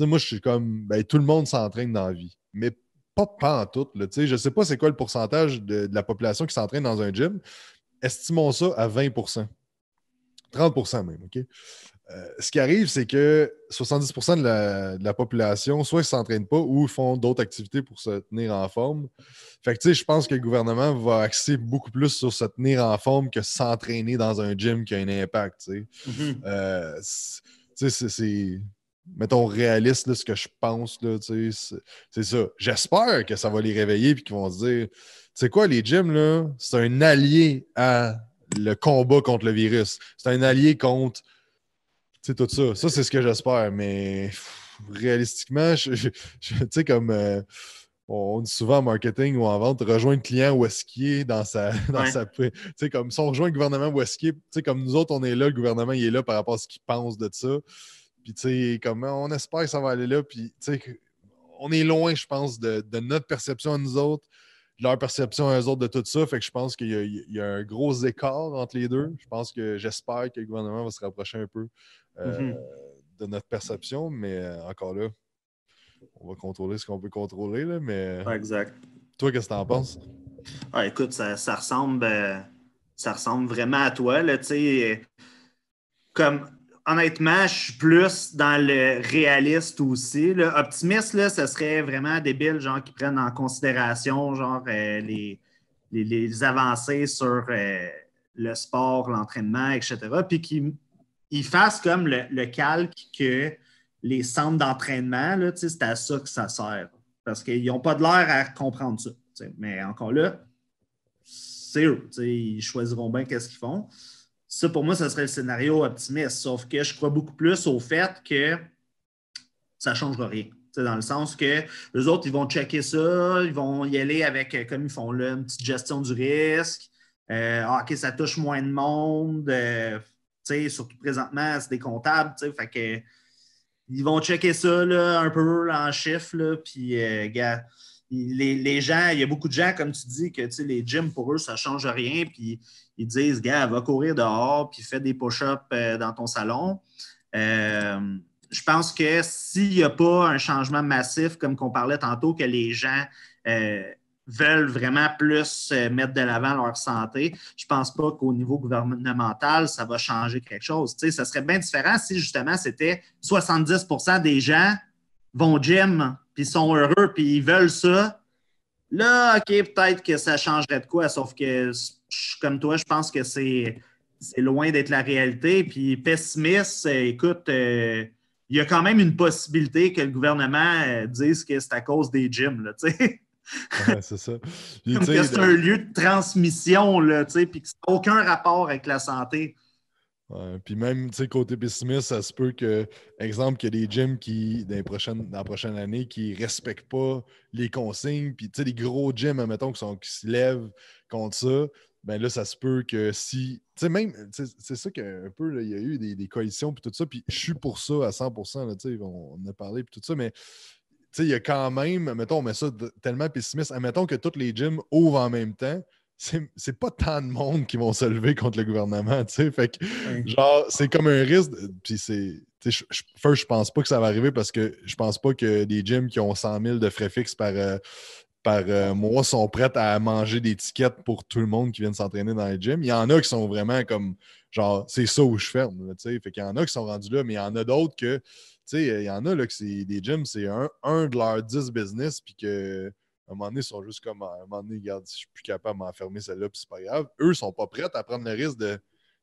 moi, je suis comme, ben, tout le monde s'entraîne dans la vie. Mais pas, pas en tout. je ne sais pas c'est quoi le pourcentage de la population qui s'entraîne dans un gym. Estimons ça à 20 30 même, OK? Euh, ce qui arrive, c'est que 70 de la, population, soit ils ne s'entraînent pas ou font d'autres activités pour se tenir en forme. Fait je pense que le gouvernement va axer beaucoup plus sur se tenir en forme que s'entraîner dans un gym qui a un impact, tu sais. Mm-hmm. Euh, c'est mettons, réaliste ce que je pense. C'est ça. J'espère que ça va les réveiller et qu'ils vont se dire tu sais quoi, les gyms, là, c'est un allié à le combat contre le virus. C'est un allié contre tout ça. Ça, c'est ce que j'espère, mais réalistiquement, comme euh, on dit souvent en marketing ou en vente, rejoindre le client ou est-ce qu'il est dans sa. Dans sa comme si on rejoint le gouvernement ou est-ce est, comme nous autres, on est là, le gouvernement, il est là par rapport à ce qu'il pense de ça. Puis, tu sais, comme on espère que ça va aller là, puis, on est loin, je pense, de, de notre perception à nous autres leur perception à eux autres de tout ça. Fait que je pense qu'il y, a un gros écart entre les deux. Je pense que j'espère que le gouvernement va se rapprocher un peu euh, mm-hmm. de notre perception, mais euh, encore là, on va contrôler ce qu'on peut contrôler. mais... Euh, exact. Toi, qu'est-ce que tu en penses? Ah, écoute, ça, ressemble, ça ressemble vraiment à toi. Là, comme honnêtement, je suis plus dans le réaliste aussi. L'optimiste, Optimiste, ce serait vraiment débile, genre, qui prennent en considération, genre, euh, les, avancées sur euh, le sport, l'entraînement, etc. Puis qu'ils fassent comme le, calque que les centres d'entraînement, c'est à ça que ça sert. Parce qu'ils n'ont pas de l'air à comprendre ça. Mais encore là, c'est eux. Ils choisiront bien qu'est-ce qu'ils font. Ça, pour moi, ce serait le scénario optimiste, sauf que je crois beaucoup plus au fait que ça ne changera rien. dans le sens que les autres, ils vont checker ça, ils vont y aller avec, euh, comme ils font là, une petite gestion du risque. Euh, ah, OK, ça touche moins de monde. Euh, surtout présentement, c'est des comptables. Fait que, ils vont checker ça un peu en chiffres. Puis, gars, les, gens, il y a beaucoup de gens, comme tu dis, que les gyms, pour eux, ça ne change rien. Puis ils disent, gars, va courir dehors, puis fais des push-ups euh, dans ton salon. Euh, je pense que s'il n'y a pas un changement massif, comme qu'on parlait tantôt, que les gens euh, veulent vraiment plus mettre de l'avant leur santé, je ne pense pas qu'au niveau gouvernemental, ça va changer quelque chose. Ce ça serait bien différent si justement c'était 70 des gens vont gym, puis sont heureux, puis ils veulent ça, là, OK, peut-être que ça changerait de quoi, sauf que, comme toi, je pense que c'est loin d'être la réalité. Puis pessimiste, écoute, euh, il y a quand même une possibilité que le gouvernement euh, dise que c'est à cause des gyms, là, tu sais. c'est ça. c'est un lieu de transmission, là, tu sais, puis que ça n'a aucun rapport avec la santé puis même, tu côté pessimiste, ça se peut que, exemple, qu'il y ait des gyms qui, dans, la prochaine année, qui ne respectent pas les consignes. Puis, tu les gros gyms, admettons, qui, se lèvent contre ça, ben là, ça se peut que si. Tu sais, même, c'est ça qu'un peu, il y a eu des, coalitions, puis tout ça, puis je suis pour ça à 100 on, on a parlé, puis tout ça, mais il y a quand même, mettons, on met ça tellement pessimiste, admettons que toutes les gyms ouvrent en même temps, c'est pas tant de monde qui vont se lever contre le gouvernement, tu sais. Fait genre, c'est comme un risque. Puis c'est. Je, je pense pas que ça va arriver parce que je pense pas que des gyms qui ont 100 000 de frais fixes par, euh, par euh, mois sont prêts à manger des tickets pour tout le monde qui vient s'entraîner dans les gyms. Il y en a qui sont vraiment comme, genre, c'est ça où je ferme, tu sais. Fait qu'il y en a qui sont rendus là, mais il y en a d'autres que, tu sais, il y en a là que c'est des gyms, c'est un, un de leurs 10 business, puis que un moment donné, ils sont juste comme, à un moment donné, regarde, je je suis plus capable de m'enfermer celle-là, puis c'est pas grave. Eux, sont pas prêts à prendre le risque de,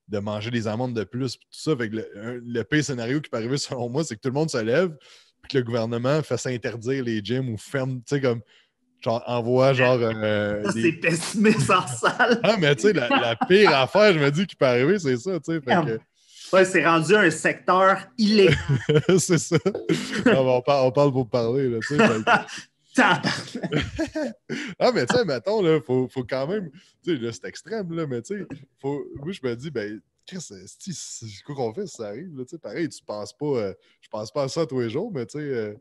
de manger des amendes de plus, tout ça. le, pire scénario qui peut arriver, selon moi, c'est que tout le monde se lève, puis que le gouvernement fasse interdire les gyms ou ferme, tu sais, comme, genre, envoie, genre... Euh, c'est pessimiste en salle! ah, mais tu sais, la, pire affaire, je me dis, qui peut arriver, c'est ça, tu sais, Ouais, c'est rendu un secteur illégal. c'est ça. Ah, on, parle, on, parle, pour parler. Là, ah, mais tu sais, mettons, là, faut, faut quand même. Tu sais, là, c'est extrême, là, mais tu sais, faut... moi, je me dis, ben, qu'est-ce qu'on fait si ça arrive, là, tu sais, pareil, tu penses pas, euh, je pense pas à ça tous les jours, mais tu sais, euh,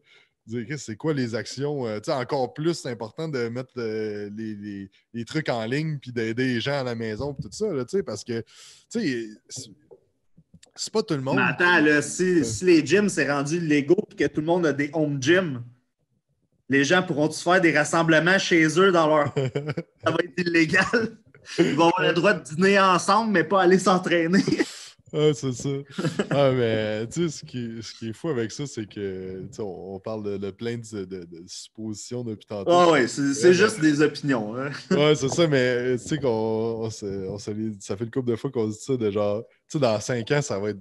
c'est quoi les actions, euh, tu sais, encore plus, c'est important de mettre les, les, trucs en ligne, puis d'aider les gens à la maison, puis tout ça, là, tu sais, parce que, tu sais, c'est pas tout le monde. Mais attends, là, si, les gyms, c'est rendu légaux puis que tout le monde a des home gyms les gens pourront-ils faire des rassemblements chez eux dans leur. ça va être illégal. Ils vont avoir le droit de dîner ensemble, mais pas aller s'entraîner. Ah, c'est ça. Ah, mais tu sais, ce qui, ce qui est fou avec ça, c'est que tu on, parle de, plein de, de, suppositions depuis tantôt. Ah ouais, c'est juste des opinions. Oui, hein. Ouais, c'est ça, mais tu sais qu'on on, on, ça fait une couple de fois qu'on dit ça de genre, tu sais, dans cinq ans, ça va être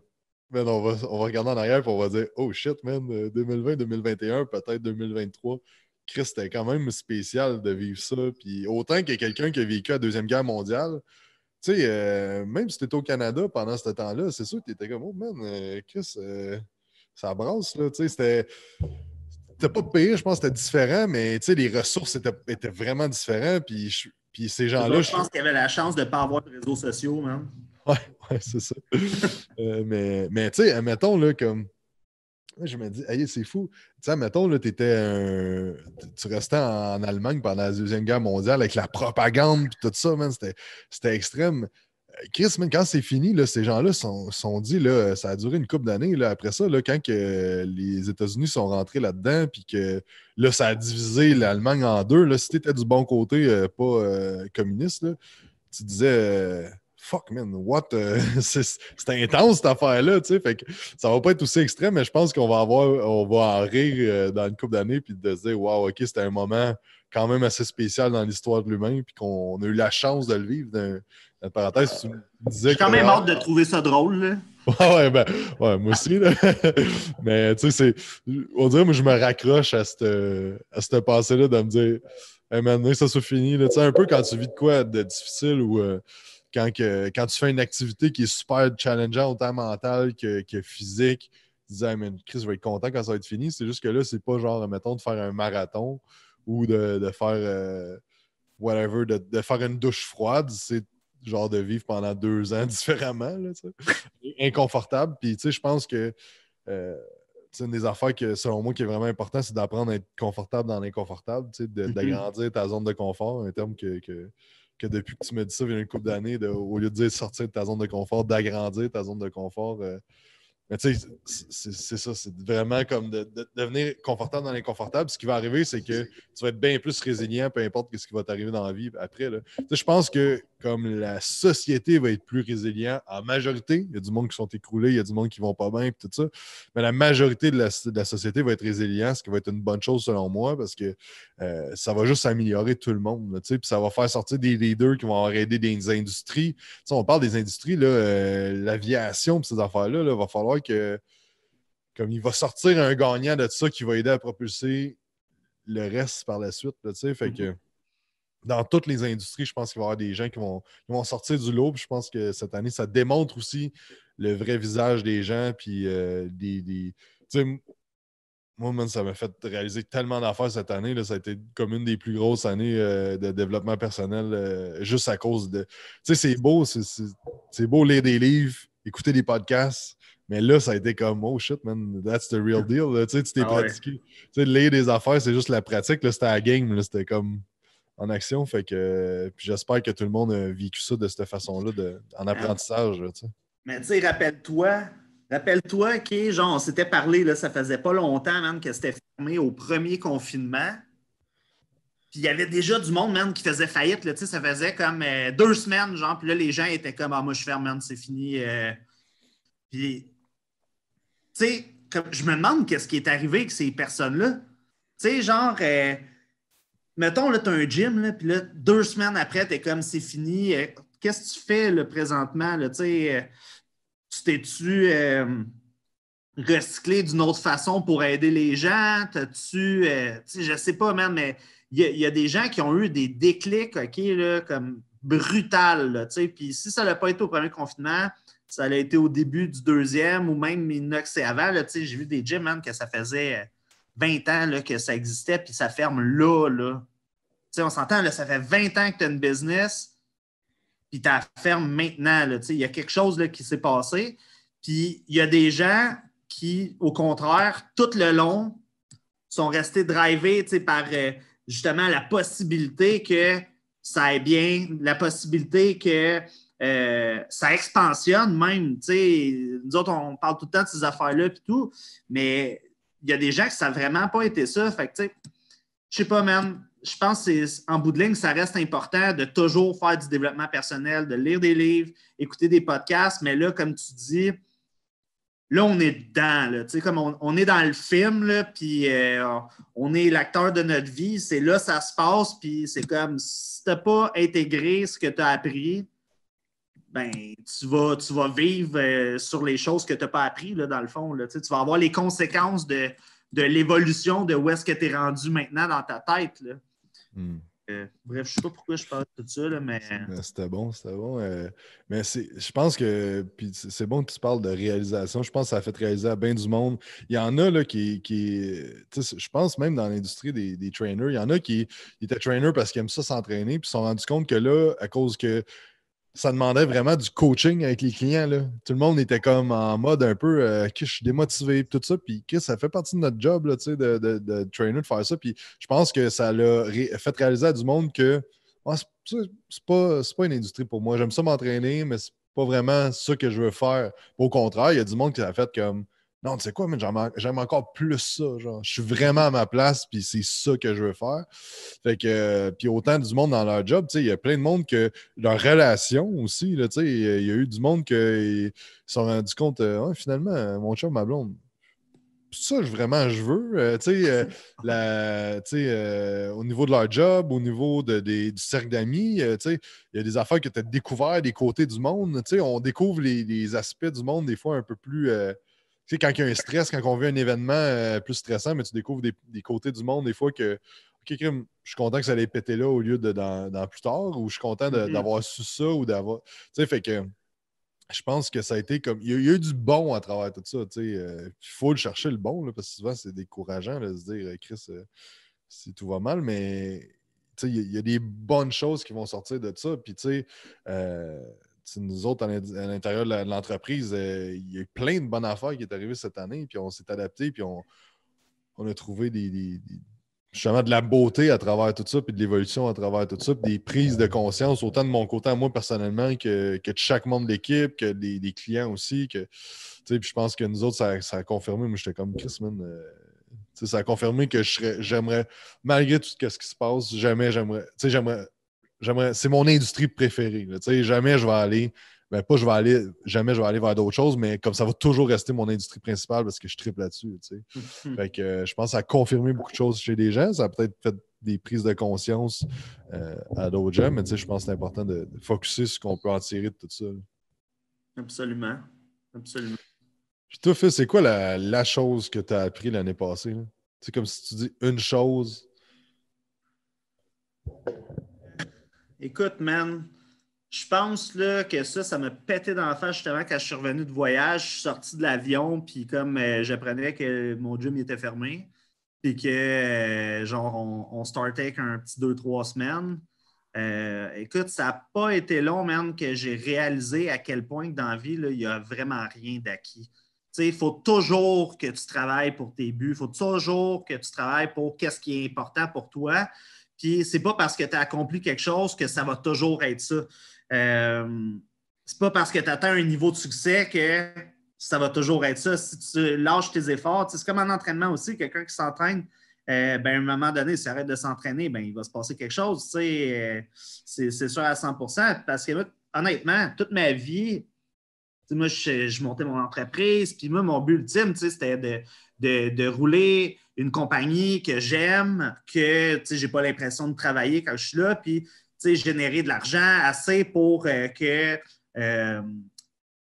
on va, on va regarder en arrière et on va dire Oh shit, man, 2020, euh, 2021, peut-être 2023. Chris, c'était quand même spécial de vivre ça. Puis autant que quelqu'un qui a vécu la Deuxième Guerre mondiale, tu sais, euh, même si tu étais au Canada pendant ce temps-là, c'est sûr que tu étais comme Oh man, euh, Chris, ça brasse, là. Tu sais, c'était. pas pire, je pense que c'était différent, mais tu sais, les ressources étaient, vraiment différentes. Puis, ces gens-là. Je pense qu'il y avaient la chance de ne pas avoir de réseaux sociaux, même. Ouais, ouais c'est ça. Euh, mais mais tu sais, admettons, là, comme. Je me dis, c'est fou. Tu sais, admettons, là, tu restais en Allemagne pendant la Deuxième Guerre mondiale avec la propagande et tout ça, C'était extrême. Chris, quand c'est fini, là, ces gens-là sont, sont dit, ça a duré une couple d'années. Après ça, là, quand que les États-Unis sont rentrés là-dedans, puis que là, ça a divisé l'Allemagne en deux, là, si tu étais du bon côté euh, pas euh, communiste, tu disais fuck man, what, euh, c'est intense cette affaire-là, tu sais. Fait que ça va pas être aussi extrême, mais je pense qu'on va avoir, on va en rire euh, dans une couple d'années puis de se dire, wow, ok, c'était un moment quand même assez spécial dans l'histoire de l'humain puis qu'on a eu la chance de le vivre. Dans, parenthèse, tu me disais. J'ai quand même hâte de trouver ça drôle, là. ouais, ben, ouais, moi aussi. Là. mais tu sais, c'est... on dirait, moi, je me raccroche à cette, à cette passé-là de me dire, hey, maintenant, ça soit fini. Tu sais, un peu quand tu vis de quoi de difficile ou. Euh, quand, tu fais une activité qui est super challengeante, autant mentale que, physique, tu disais, mais Chris, je vais être content quand ça va être fini. C'est juste que là, c'est pas genre, mettons, de faire un marathon ou de, faire euh, whatever, de, faire une douche froide. C'est genre de vivre pendant deux ans différemment, inconfortable. Puis, tu sais, je pense que euh, c'est une des affaires que, selon moi, qui est vraiment important, c'est d'apprendre à être confortable dans l'inconfortable, d'agrandir mm-hmm. ta zone de confort, un terme que que depuis que tu me dis ça, il y a une couple d'années, au lieu de dire sortir de ta zone de confort, d'agrandir ta zone de confort. Euh, mais tu sais, c'est ça, c'est vraiment comme de, devenir confortable dans l'inconfortable. Ce qui va arriver, c'est que tu vas être bien plus résilient, peu importe ce qui va t'arriver dans la vie après. Je pense que comme la société va être plus résiliente en majorité, il y a du monde qui sont écroulés, il y a du monde qui vont pas bien, tout ça, mais la majorité de la, société va être résiliente, ce qui va être une bonne chose selon moi, parce que euh, ça va juste améliorer tout le monde, tu sais. puis ça va faire sortir des leaders qui vont aider des industries. on parle des industries, euh, l'aviation, puis ces affaires-là, il va falloir que, comme il va sortir un gagnant de ça qui va aider à propulser le reste par la suite, tu sais, fait mm-hmm. que dans toutes les industries, je pense qu'il va y avoir des gens qui vont, sortir du lot. je pense que cette année, ça démontre aussi le vrai visage des gens. Puis euh, des. sais moi, ça m'a fait réaliser tellement d'affaires cette année. Là. Ça a été comme une des plus grosses années euh, de développement personnel euh, juste à cause de. Tu sais, c'est beau, c'est beau lire des livres, écouter des podcasts. Mais là, ça a été comme, oh shit, man, that's the real deal. sais, Tu t'es ah pratiqué. Tu sais, lire des affaires, c'est juste la pratique. C'était à la game. C'était comme en action. Fait que j'espère que tout le monde a vécu ça de cette façon-là, en ah. apprentissage. mais tu rappelle-toi, rappelle-toi que genre, on s'était parlé, là, ça faisait pas longtemps même que c'était fermé au premier confinement. Puis il y avait déjà du monde même qui faisait faillite. Là, ça faisait comme euh, deux semaines, genre, puis là, les gens étaient comme Ah moi je ferme, c'est fini. Euh. Puis tu sais, je me demande qu'est-ce qui est arrivé avec ces personnes-là. Tu sais, genre, euh, mettons, là, tu as un gym, là, puis là, deux semaines après, tu es comme c'est fini. Euh, qu'est-ce que tu fais là, présentement? Là, tu euh, t'es-tu euh, recyclé d'une autre façon pour aider les gens? T'as-tu. Euh, je sais pas, man, mais il y, a des gens qui ont eu des déclics, OK, là, comme brutal. Puis si ça n'a pas été au premier confinement, ça a été au début du deuxième ou même Minox c'est avant. J'ai vu des gyms, man, que ça faisait 20 ans là, que ça existait, puis ça ferme là. là. on s'entend, ça fait 20 ans que tu as une business, puis tu la fermes maintenant. Il y a quelque chose qui s'est passé. Puis il y a des gens qui, au contraire, tout le long, sont restés drivés par euh, justement la possibilité que ça aille bien, la possibilité que euh, ça expansionne même. Nous autres, on parle tout le temps de ces affaires-là puis tout, mais il y a des gens que ça vraiment pas été ça. Fait ne sais, je sais pas, même. Je pense qu'en bout de ligne, ça reste important de toujours faire du développement personnel, de lire des livres, écouter des podcasts. Mais là, comme tu dis, là, on est dedans. sais comme on, est dans le film, puis euh, on est l'acteur de notre vie. C'est là ça se passe. Puis c'est comme si tu n'as pas intégré ce que tu as appris, ben, tu vas, tu vas vivre euh, sur les choses que tu n'as pas appris, dans le fond. Là. Tu, vas avoir les conséquences de, l'évolution de où est-ce que tu es rendu maintenant dans ta tête. Hmm. Euh, bref, je ne sais pas pourquoi je parle de ça, euh, mais. C'était bon, c'était bon. mais je pense que. c'est bon que tu parles de réalisation. Je pense que ça a fait réaliser à bien du monde. Il y en a là, qui. je pense même dans l'industrie des, des, trainers, il y en a qui étaient trainers parce qu'ils aiment ça s'entraîner, puis ils se sont rendus compte que là, à cause que ça demandait vraiment du coaching avec les clients. Là. Tout le monde était comme en mode un peu euh, je suis démotivé, tout ça. Puis ça fait partie de notre job là, de, de, de, trainer, de faire ça. Puis je pense que ça l'a fait réaliser à du monde que ah, ce c'est pas, une industrie pour moi. J'aime ça m'entraîner, mais c'est pas vraiment ça que je veux faire. Au contraire, il y a du monde qui a fait comme non, tu sais quoi, j'aime encore plus ça. Genre. Je suis vraiment à ma place, puis c'est ça que je veux faire. Fait que, euh, puis autant du monde dans leur job, tu il y a plein de monde que leur relation aussi, tu il y a eu du monde qui se sont rendus compte, euh, finalement, mon chum, ma blonde, ça je, vraiment je veux. Euh, la, au niveau de leur job, au niveau de, du cercle d'amis, il y a des affaires qui tu as découvert, des côtés du monde. Tu on découvre les, les, aspects du monde des fois un peu plus tu sais, quand il y a un stress, quand on vit un événement euh, plus stressant, mais tu découvres des, côtés du monde des fois que OK, je suis content que ça allait péter là au lieu de dans, plus tard, ou je suis content mm-hmm. d'avoir su ça ou d'avoir. Tu sais, fait que je pense que ça a été comme. Il y a, eu du bon à travers tout ça. Tu sais, euh, il faut le chercher le bon, parce que souvent, c'est décourageant de se dire euh, Chris, si tout va mal, mais il y, a des bonnes choses qui vont sortir de ça. Puis, tu sais, nous autres, à l'intérieur de l'entreprise, euh, il y a eu plein de bonnes affaires qui sont arrivées cette année, puis on s'est adapté, puis on, on a trouvé des, justement de la beauté à travers tout ça, puis de l'évolution à travers tout ça, des prises de conscience, autant de mon côté moi personnellement que, de chaque membre de l'équipe, que des, clients aussi. Que, puis je pense que nous autres, ça, a confirmé. Moi, j'étais comme Chris, man, euh, ça a confirmé que j'aimerais, malgré tout ce qui se passe, jamais j'aimerais, j'aimerais, c'est mon industrie préférée. jamais je vais aller, ben pas je vais aller, jamais je vais aller vers d'autres choses, mais comme ça va toujours rester mon industrie principale parce que je triple là-dessus. fait que euh, je pense que ça a confirmé beaucoup de choses chez des gens. Ça a peut-être fait des prises de conscience euh, à d'autres gens, mais je pense que c'est important de, focusser sur ce qu'on peut en tirer de tout ça. Absolument. Absolument. c'est quoi la, chose que tu as appris l'année passée? C'est comme si tu dis une chose. Écoute, man, je pense là, que ça, ça m'a pété dans la face justement quand je suis revenu de voyage. Je suis sorti de l'avion, puis comme euh, j'apprenais que mon gym était fermé, puis que euh, genre on, startait avec un petit deux, trois semaines. Euh, écoute, ça n'a pas été long, man, que j'ai réalisé à quel point dans la vie, il n'y a vraiment rien d'acquis. Il faut toujours que tu travailles pour tes buts, il faut toujours que tu travailles pour qu'est-ce qui est important pour toi. Puis c'est pas parce que tu as accompli quelque chose que ça va toujours être ça. Euh, c'est pas parce que tu atteins un niveau de succès que ça va toujours être ça. Si tu lâches tes efforts, c'est comme un entraînement aussi, quelqu'un qui s'entraîne, euh, ben, à un moment donné, s'il arrête de s'entraîner, ben, il va se passer quelque chose. Euh, c'est sûr à 100 Parce que honnêtement, toute ma vie, moi, je, montais mon entreprise, puis moi, mon but ultime, c'était de, rouler une compagnie que j'aime, que je n'ai pas l'impression de travailler quand je suis là, puis générer de l'argent assez pour euh, que euh,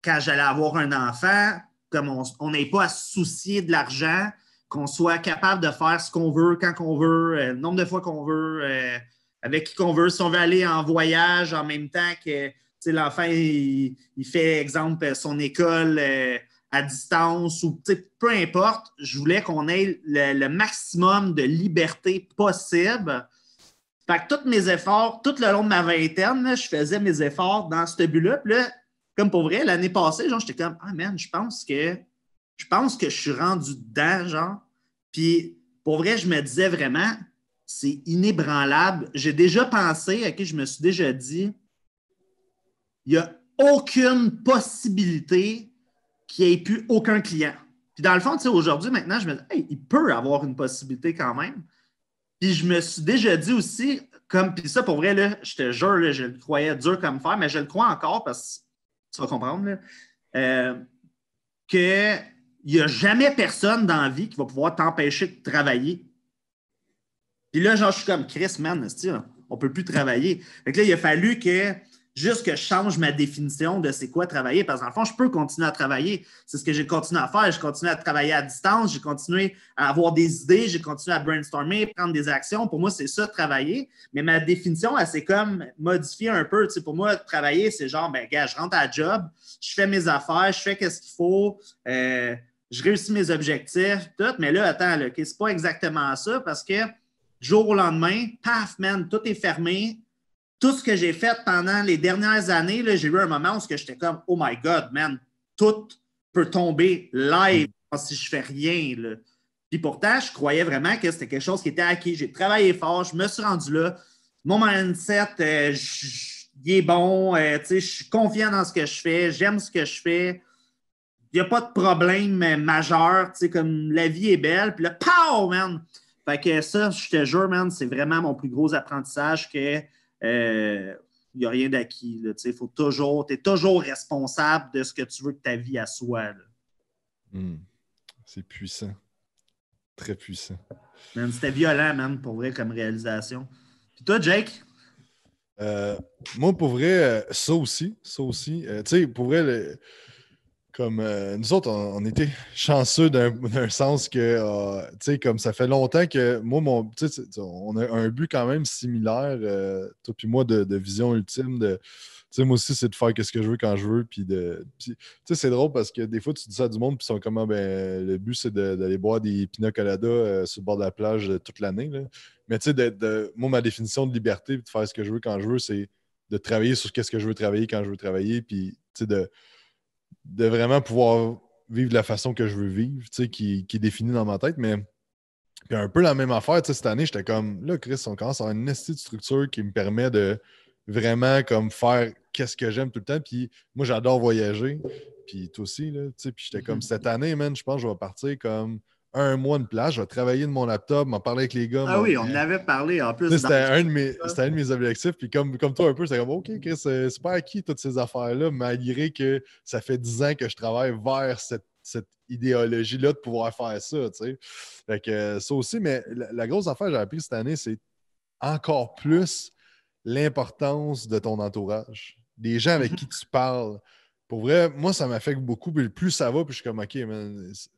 quand j'allais avoir un enfant, comme on n'est pas à se soucier de l'argent, qu'on soit capable de faire ce qu'on veut, quand qu'on veut, euh, le nombre de fois qu'on veut, avec qui qu'on veut, si on veut aller en voyage en même temps que l'enfant, il, il, fait, exemple, son école euh, à distance ou peu importe, je voulais qu'on ait le, maximum de liberté possible. Fait que tous mes efforts, tout le long de ma vingtaine, je faisais mes efforts dans ce but-là. comme pour vrai, l'année passée, genre, j'étais comme Ah man, je pense que je pense que je suis rendu dedans, genre. Puis pour vrai, je me disais vraiment, c'est inébranlable. J'ai déjà pensé, qui je me suis déjà dit, il n'y a aucune possibilité qu'il n'y ait plus aucun client. Puis dans le fond, aujourd'hui, maintenant, je me dis, hey, il peut avoir une possibilité quand même. Puis je me suis déjà dit aussi, comme, puis ça, pour vrai, je te jure, je le croyais dur comme fer, mais je le crois encore parce que tu vas comprendre, là, euh, qu'il n'y a jamais personne dans la vie qui va pouvoir t'empêcher de travailler. Puis là, genre, je suis comme Chris, man, on ne peut plus travailler. Fait que là, il a fallu que juste que je change ma définition de c'est quoi travailler. Parce qu'en fond, je peux continuer à travailler. C'est ce que j'ai continué à faire. je continué à travailler à distance, j'ai continué à avoir des idées, j'ai continué à brainstormer, prendre des actions. Pour moi, c'est ça, travailler. Mais ma définition, elle s'est comme modifiée un peu. Tu sais, pour moi, travailler, c'est genre, ben, gars, je rentre à job, je fais mes affaires, je fais qu'est-ce qu'il faut. Euh, je réussis mes objectifs, tout, mais là, attends, là, c'est pas exactement ça parce que jour au lendemain, paf, man, tout est fermé, tout ce que j'ai fait pendant les dernières années, j'ai eu un moment où j'étais comme, oh my God, man, tout peut tomber live mm. si je fais rien. Puis pourtant, je croyais vraiment que c'était quelque chose qui était acquis. J'ai travaillé fort, je me suis rendu là. Mon mindset, euh, il est bon. Euh, je suis confiant dans ce que je fais, j'aime ce que je fais. Il n'y a pas de problème majeur. Comme la vie est belle. Puis là, pow, man! Fait que ça, je te jure, man, c'est vraiment mon plus gros apprentissage que il euh, n'y a rien d'acquis. Tu faut toujours, es toujours responsable de ce que tu veux que ta vie à soit. Hmm. C'est puissant. Très puissant. C'était violent, même, pour vrai, comme réalisation. Puis toi, Jake? Euh, moi, pour vrai, euh, ça aussi. Ça aussi. tu sais, pour vrai, comme euh, nous autres, on, était chanceux d'un sens que, euh, tu sais, comme ça fait longtemps que moi, mon, tu on a un but quand même similaire, euh, toi puis moi, de, vision ultime. De, moi aussi, c'est de faire ce que je veux quand je veux. Puis de, tu sais, c'est drôle parce que des fois, tu dis ça à du monde, puis ils sont comme, ah, ben, le but, c'est d'aller boire des pina colada sur le bord de la plage toute l'année. Mais tu sais, moi, ma définition de liberté, puis de faire ce que je veux quand je veux, c'est de travailler sur ce que je veux travailler quand je veux travailler, puis tu sais, de de vraiment pouvoir vivre de la façon que je veux vivre, tu sais, qui, est définie dans ma tête, mais puis un peu la même affaire, tu sais, cette année, j'étais comme, là, Chris, on commence à avoir une de structure qui me permet de vraiment comme faire qu'est-ce que j'aime tout le temps, puis moi, j'adore voyager, puis toi aussi, là, tu sais, puis j'étais comme, mhm. cette année, man, je pense que je vais partir comme un mois de place, je vais travailler de mon laptop, m'en parler avec les gars. Ah oui, on en avait parlé en plus. C'était un, de mes, un de mes objectifs. Puis comme, comme toi un peu, c'est comme OK, Chris, euh, c'est pas acquis toutes ces affaires-là, malgré que ça fait dix ans que je travaille vers cette, idéologie-là de pouvoir faire ça. Tu sais. Fait que euh, ça aussi, mais la, grosse affaire que j'ai appris cette année, c'est encore plus l'importance de ton entourage, des gens avec mhm. qui tu parles, pour vrai, moi, ça m'affecte beaucoup. Puis plus ça va, puis je suis comme, OK,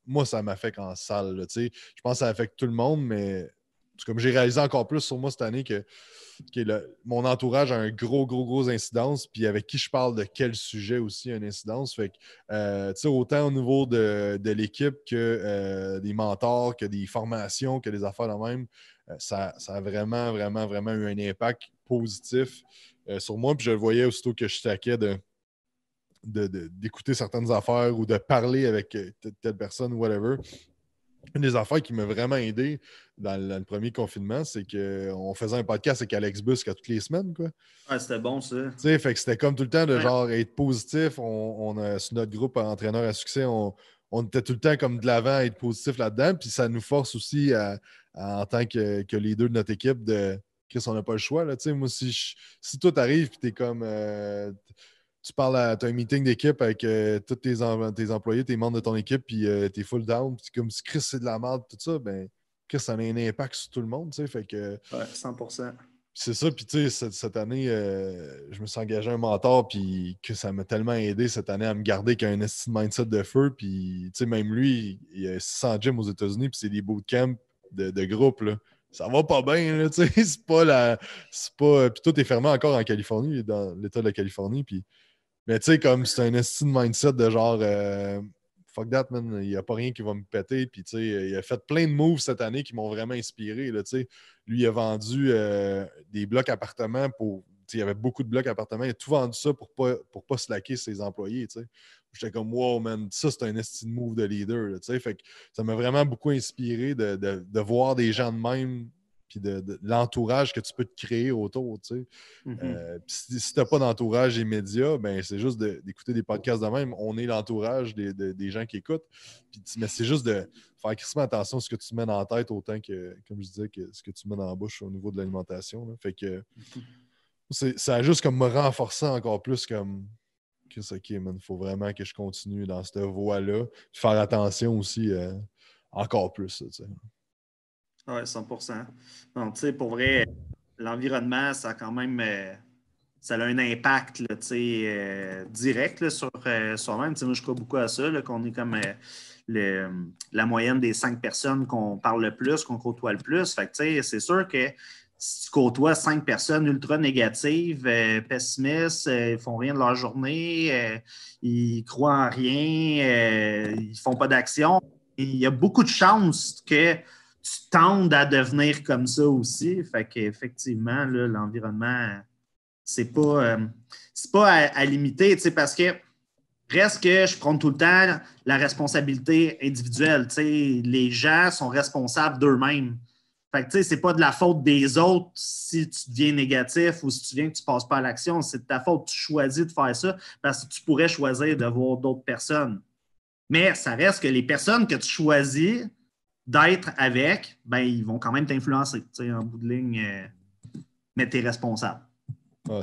moi, ça m'affecte en salle. Là, je pense que ça affecte tout le monde, mais comme j'ai réalisé encore plus sur moi cette année que mon entourage a un gros, gros, gros incidence, puis avec qui je parle de quel sujet aussi une incidence. Fait que, euh, autant au niveau de, l'équipe que euh, des mentors, que des formations, que des affaires là même, euh, ça, a vraiment, vraiment, vraiment eu un impact positif sur moi. Puis je le voyais aussitôt que je taquais de d'écouter certaines affaires ou de parler avec euh, telle personne ou whatever. Une des affaires qui m'a vraiment aidé dans, le, premier confinement, c'est qu'on faisait un podcast avec Alex Busk toutes les semaines. Quoi. Ouais, c'était bon, ça. que c'était comme tout le temps de genre être positif. On, notre groupe entraîneur à succès, on, était tout le temps comme de l'avant à être positif là-dedans. Puis ça nous force aussi, en tant que, que leader de notre équipe, de Chris, on n'a pas le choix. Là. Moi, si, toi, si toi, t'arrives tu t'es comme. Euh, tu parles à as un meeting d'équipe avec euh, tous tes, employés, tes membres de ton équipe, puis euh, t'es full down, puis comme si Chris c'est de la merde, tout ça, ben Chris, ça a un impact sur tout le monde, tu sais. Fait que. Ouais, 100 c'est ça, puis tu sais, cette, année, euh, je me suis engagé un mentor, puis que ça m'a tellement aidé cette année à me garder qu'un mindset de feu, puis tu sais, même lui, il y a 600 gyms aux États-Unis, puis c'est des bootcamps de, de groupe, là ça va pas bien, tu sais, c'est pas la... C'est pas... Puis tout est fermé encore en Californie, dans l'État de la Californie, puis mais tu sais, comme c'est un estime mindset de genre euh, fuck that, man, il n'y a pas rien qui va me péter. Puis tu sais, il a fait plein de moves cette année qui m'ont vraiment inspiré. Là, lui, il a vendu euh, des blocs appartements pour. Il y avait beaucoup de blocs appartements. Il a tout vendu ça pour pas, pour pas slacker ses employés. sais J'étais comme, wow, man, ça, c'est un estime move de leader. fait ça m'a vraiment beaucoup inspiré de voir des gens de même puis de, l'entourage que tu peux te créer autour. Tu sais. Mhm. Euh, si, tu n'as pas d'entourage immédiat, ben, c'est juste d'écouter des podcasts de même. On est l'entourage des, gens qui écoutent. mais c'est juste de faire crissement attention à ce que tu mènes en tête autant que, comme je disais, que ce que tu mets en bouche au niveau de l'alimentation. Fait que ça a juste comme me renforcer encore plus comme que OK, man, faut vraiment que je continue dans cette voie-là. Faire attention aussi euh, encore plus. Tu sais. Oui, 100 Donc, tu sais, pour vrai, l'environnement, ça a quand même euh, ça a un impact euh, direct sur euh, soi-même. Moi, je crois beaucoup à ça, qu'on est comme la moyenne des cinq personnes qu'on parle le plus, qu'on côtoie le plus. Fait que, c'est sûr que si tu côtoies cinq personnes ultra négatives, pessimistes, ils font rien de leur journée, ils croient en rien, ils font pas d'action, il y a beaucoup de chances que tu tendes à devenir comme ça aussi. Fait qu'effectivement, l'environnement, c'est pas, euh, pas à, limiter, parce que reste que je prends tout le temps la responsabilité individuelle. les gens sont responsables d'eux-mêmes. Fait que, tu sais, c'est pas de la faute des autres si tu deviens négatif ou si tu viens que tu passes pas à l'action. C'est de ta faute. Tu choisis de faire ça parce que tu pourrais choisir d'avoir d'autres personnes. Mais ça reste que les personnes que tu choisis d'être avec, ben, ils vont quand même t'influencer. En bout de ligne, euh, mais tu es responsable.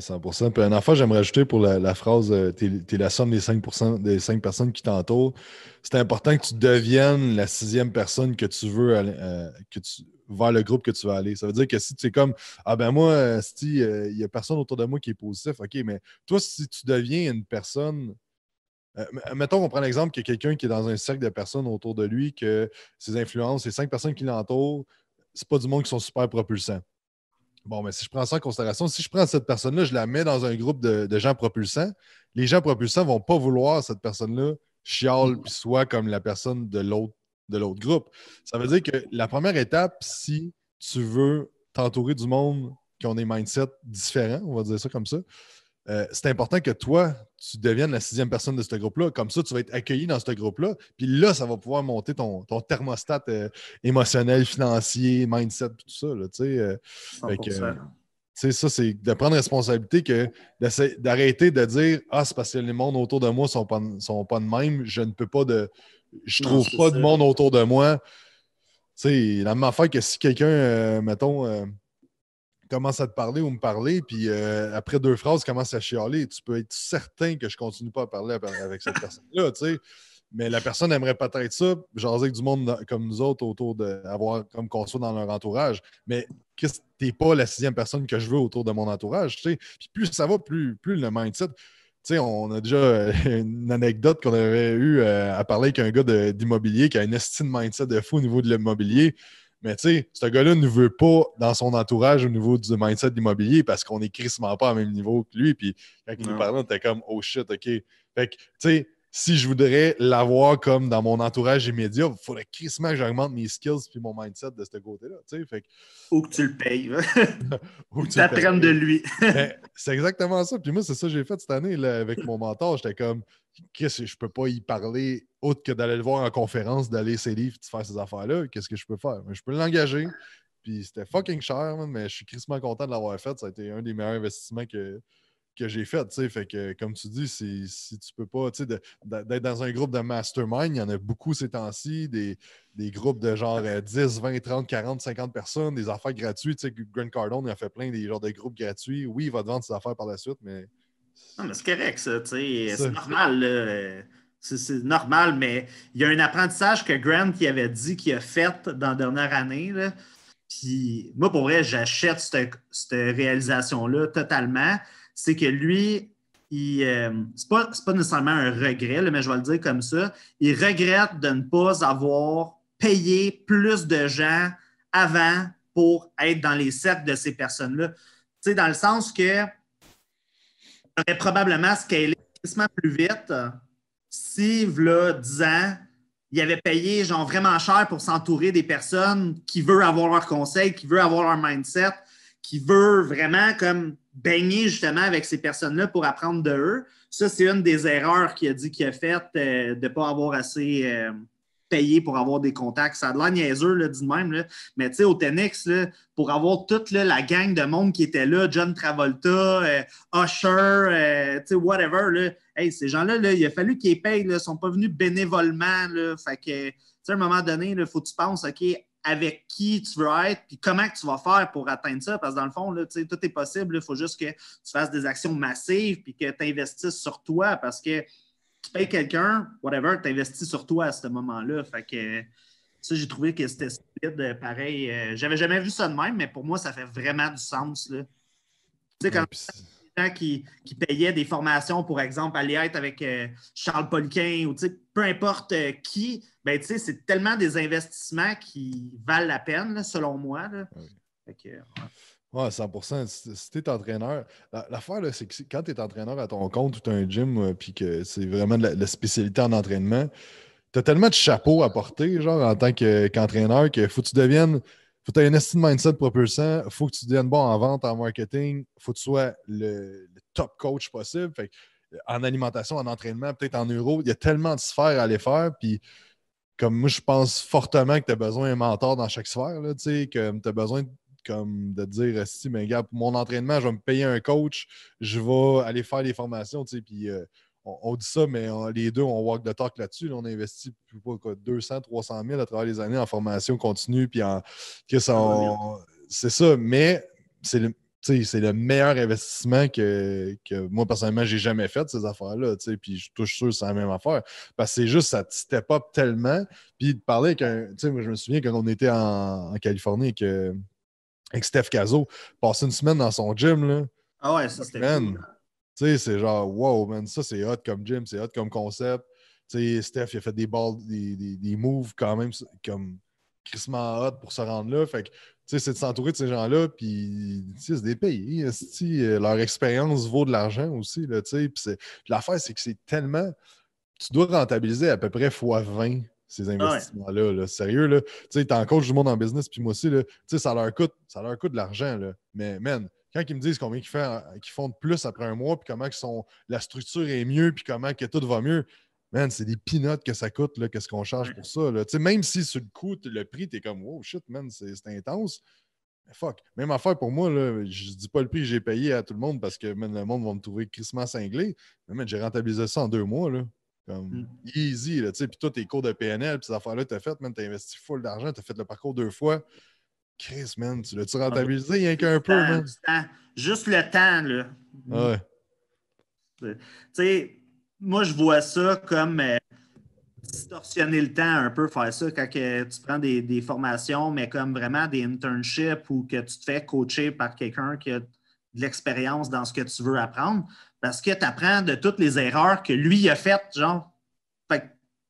100 ah, Puis, un enfant, j'aimerais ajouter pour la, phrase euh, tu es, la somme des 5, des 5 personnes qui t'entourent. C'est important que tu deviennes la sixième personne que tu veux, euh, que tu, vers le groupe que tu veux aller. Ça veut dire que si tu es comme Ah ben moi, si il n'y a personne autour de moi qui est positif, OK, mais toi, si tu deviens une personne euh, euh, mettons qu'on prend l'exemple que quelqu'un qui est dans un cercle de personnes autour de lui, que ses influences, ces cinq personnes qui l'entourent, c'est pas du monde qui sont super propulsants. Bon, mais si je prends ça en considération, si je prends cette personne-là, je la mets dans un groupe de, gens propulsants, les gens propulsants ne vont pas vouloir cette personne-là chiale mm. soit comme la personne de l'autre groupe. Ça veut dire que la première étape, si tu veux t'entourer du monde qui ont des mindsets différents, on va dire ça comme ça, euh, c'est important que toi, tu deviennes la sixième personne de ce groupe-là. Comme ça, tu vas être accueilli dans ce groupe-là. Puis là, ça va pouvoir monter ton, thermostat euh, émotionnel, financier, mindset, tout ça. Là, euh, ça, c'est de prendre responsabilité que d'arrêter de dire Ah, c'est parce que les mondes autour de moi sont pas, sont pas de même, je ne peux pas de. Je trouve pas de monde autour de moi. sais, la même affaire que si quelqu'un, mettons, commence à te parler ou me parler, puis euh, après deux phrases, commence à chialer. Tu peux être certain que je continue pas à parler avec cette personne-là, tu sais. Mais la personne aimerait peut-être ça, genre avec du monde comme nous autres autour de avoir comme qu'on soit dans leur entourage. Mais quest t'es pas la sixième personne que je veux autour de mon entourage, tu sais. Puis plus ça va, plus, plus le mindset. Tu sais, on a déjà euh, une anecdote qu'on avait eue euh, à parler avec un gars d'immobilier qui a une estime mindset de fou au niveau de l'immobilier. Mais tu sais, ce gars-là ne veut pas dans son entourage au niveau du mindset de parce qu'on est crissement pas au même niveau que lui. Puis quand il nous parlait, on était comme, oh shit, OK. Fait que, tu sais, si je voudrais l'avoir comme dans mon entourage immédiat, il faudrait crissement que j'augmente mes skills puis mon mindset de ce côté-là. Fait que... Ou que tu le payes. Hein. Ou que tu apprennes de lui. Ben, c'est exactement ça. Puis moi, c'est ça que j'ai fait cette année avec mon mentor. J'étais comme, qu'est-ce que je peux pas y parler autre que d'aller le voir en conférence, d'aller ses livres, de faire ces affaires-là. Qu'est-ce que je peux faire? je peux l'engager. Puis c'était fucking cher, mais je suis crissement content de l'avoir fait. Ça a été un des meilleurs investissements que, j'ai fait. Fait que, comme tu dis, si, si tu peux pas, d'être dans un groupe de mastermind, il y en a beaucoup ces temps-ci, des, groupes de genre 10, 20, 30, 40, 50 personnes, des affaires gratuites. Grant Cardone, il a fait plein des genres de groupes gratuits. Oui, il va te vendre ses affaires par la suite, mais c'est correct, ça. C'est normal. C'est normal, mais il y a un apprentissage que Grant qui avait dit qu'il a fait dans la dernière année. Là. Puis moi, pour vrai, j'achète cette, réalisation-là totalement. C'est que lui, il n'est euh, pas, pas, nécessairement un regret, mais je vais le dire comme ça. Il regrette de ne pas avoir payé plus de gens avant pour être dans les cercles de ces personnes-là. dans le sens que aurait probablement scalé plus vite euh, si, là, 10 ans, il avait payé genre vraiment cher pour s'entourer des personnes qui veulent avoir leur conseil, qui veulent avoir leur mindset, qui veulent vraiment comme baigner justement avec ces personnes-là pour apprendre de eux. Ça, c'est une des erreurs qu'il a dit qu'il a faite euh, de ne pas avoir assez. Euh, payer pour avoir des contacts. Ça a de la niaiseux, là, dit même. Là. Mais tu sais, au Tenex, pour avoir toute la gang de monde qui était là, John Travolta, euh, Usher, euh, tu sais, whatever, là. ces gens-là, il a fallu qu'ils payent. Ils ne sont pas venus bénévolement. Là. à un moment donné, il faut que tu penses, OK, avec qui tu veux être, puis comment tu vas faire pour atteindre ça. Parce que dans le fond, tout est possible. Il faut juste que tu fasses des actions massives, puis que tu investisses sur toi. Parce que tu payes quelqu'un, whatever, tu investis sur toi à ce moment-là. Fait que ça, j'ai trouvé que c'était solide. Euh, pareil, euh, j'avais jamais vu ça de même, mais pour moi, ça fait vraiment du sens. Là. Tu sais, quand des gens qui, qui, payaient des formations, pour exemple, aller être avec euh, Charles Poliquin ou tu sais, peu importe qui, ben, tu sais, c'est tellement des investissements qui valent la peine, selon moi. Là. Ah 100 Si tu es entraîneur, l'affaire, c'est que quand tu es entraîneur à ton compte ou tu un gym, euh, puis que c'est vraiment la, spécialité en entraînement, tu as tellement de chapeaux à porter, genre en tant qu'entraîneur, qu'il faut que tu deviennes faut que tu aies un estime mindset propulsant, faut que tu deviennes bon en vente, en marketing, faut que tu sois le, top coach possible. en alimentation, en entraînement, peut-être en euro, il y a tellement de sphères à aller faire. Puis, comme moi, je pense fortement que tu as besoin d'un mentor dans chaque sphère, là, que tu as besoin comme de dire si, mais gars, pour mon entraînement, je vais me payer un coach, je vais aller faire les formations, tu sais, puis euh, on, dit ça, mais les deux, on walk the talk là-dessus. on investit plus 200, 300 000 à travers les années en formation continue, puis en. Que ah, c'est ça, mais c'est le, c'est le meilleur investissement que, moi, personnellement, j'ai jamais fait, ces affaires-là. Puis je touche sûr que c'est la même affaire. Parce que c'est juste, ça te step up tellement. Puis de parler avec un. Moi, je me souviens quand on était en, en Californie et que avec Steph Cazot, passer une semaine dans son gym. Là, ah ouais, ça c'était hein. Tu sais, c'est genre, wow, man, ça c'est hot comme gym, c'est hot comme concept. Tu sais, Steph, il a fait des balles, des, des, moves quand même comme crissement hot pour se rendre là. Fait que, c'est de s'entourer de ces gens-là, puis, c'est des pays. Euh, leur expérience vaut de l'argent aussi, là, tu sais. Puis l'affaire, c'est que c'est tellement... Tu dois rentabiliser à peu près x 20 ces ah investissements-là. Sérieux, là. Tu sais, en coach du monde en business, puis moi aussi, là, ça leur coûte, ça leur coûte de l'argent, là. Mais, man, quand ils me disent combien qu'ils font, de plus après un mois, puis comment sont, la structure est mieux, puis comment que tout va mieux, man, c'est des peanuts que ça coûte, là, qu'est-ce qu'on charge pour ça, là. Tu même si sur le coût, le prix, t'es comme, wow, shit, man, c'est intense. Mais fuck, même affaire pour moi, là, je dis pas le prix que j'ai payé à tout le monde parce que man, le monde va me trouver crissement cinglé. Mais j'ai rentabilisé ça en deux mois. Là. Comme mm. easy, là, tu sais. Puis toi, tes cours de PNL, puis ces affaires-là, t'as fait, man, t'as investi full d'argent, t'as fait le parcours deux fois. Chris, man, tu l'as-tu rentabilisé ah, rien qu'un peu, man? Juste le temps, là. Ouais. Tu sais, moi, je vois ça comme euh, distorsionner le temps un peu, faire ça quand tu prends des, des, formations, mais comme vraiment des internships ou que tu te fais coacher par quelqu'un qui a de l'expérience dans ce que tu veux apprendre parce que tu apprends de toutes les erreurs que lui a faites, genre. Fait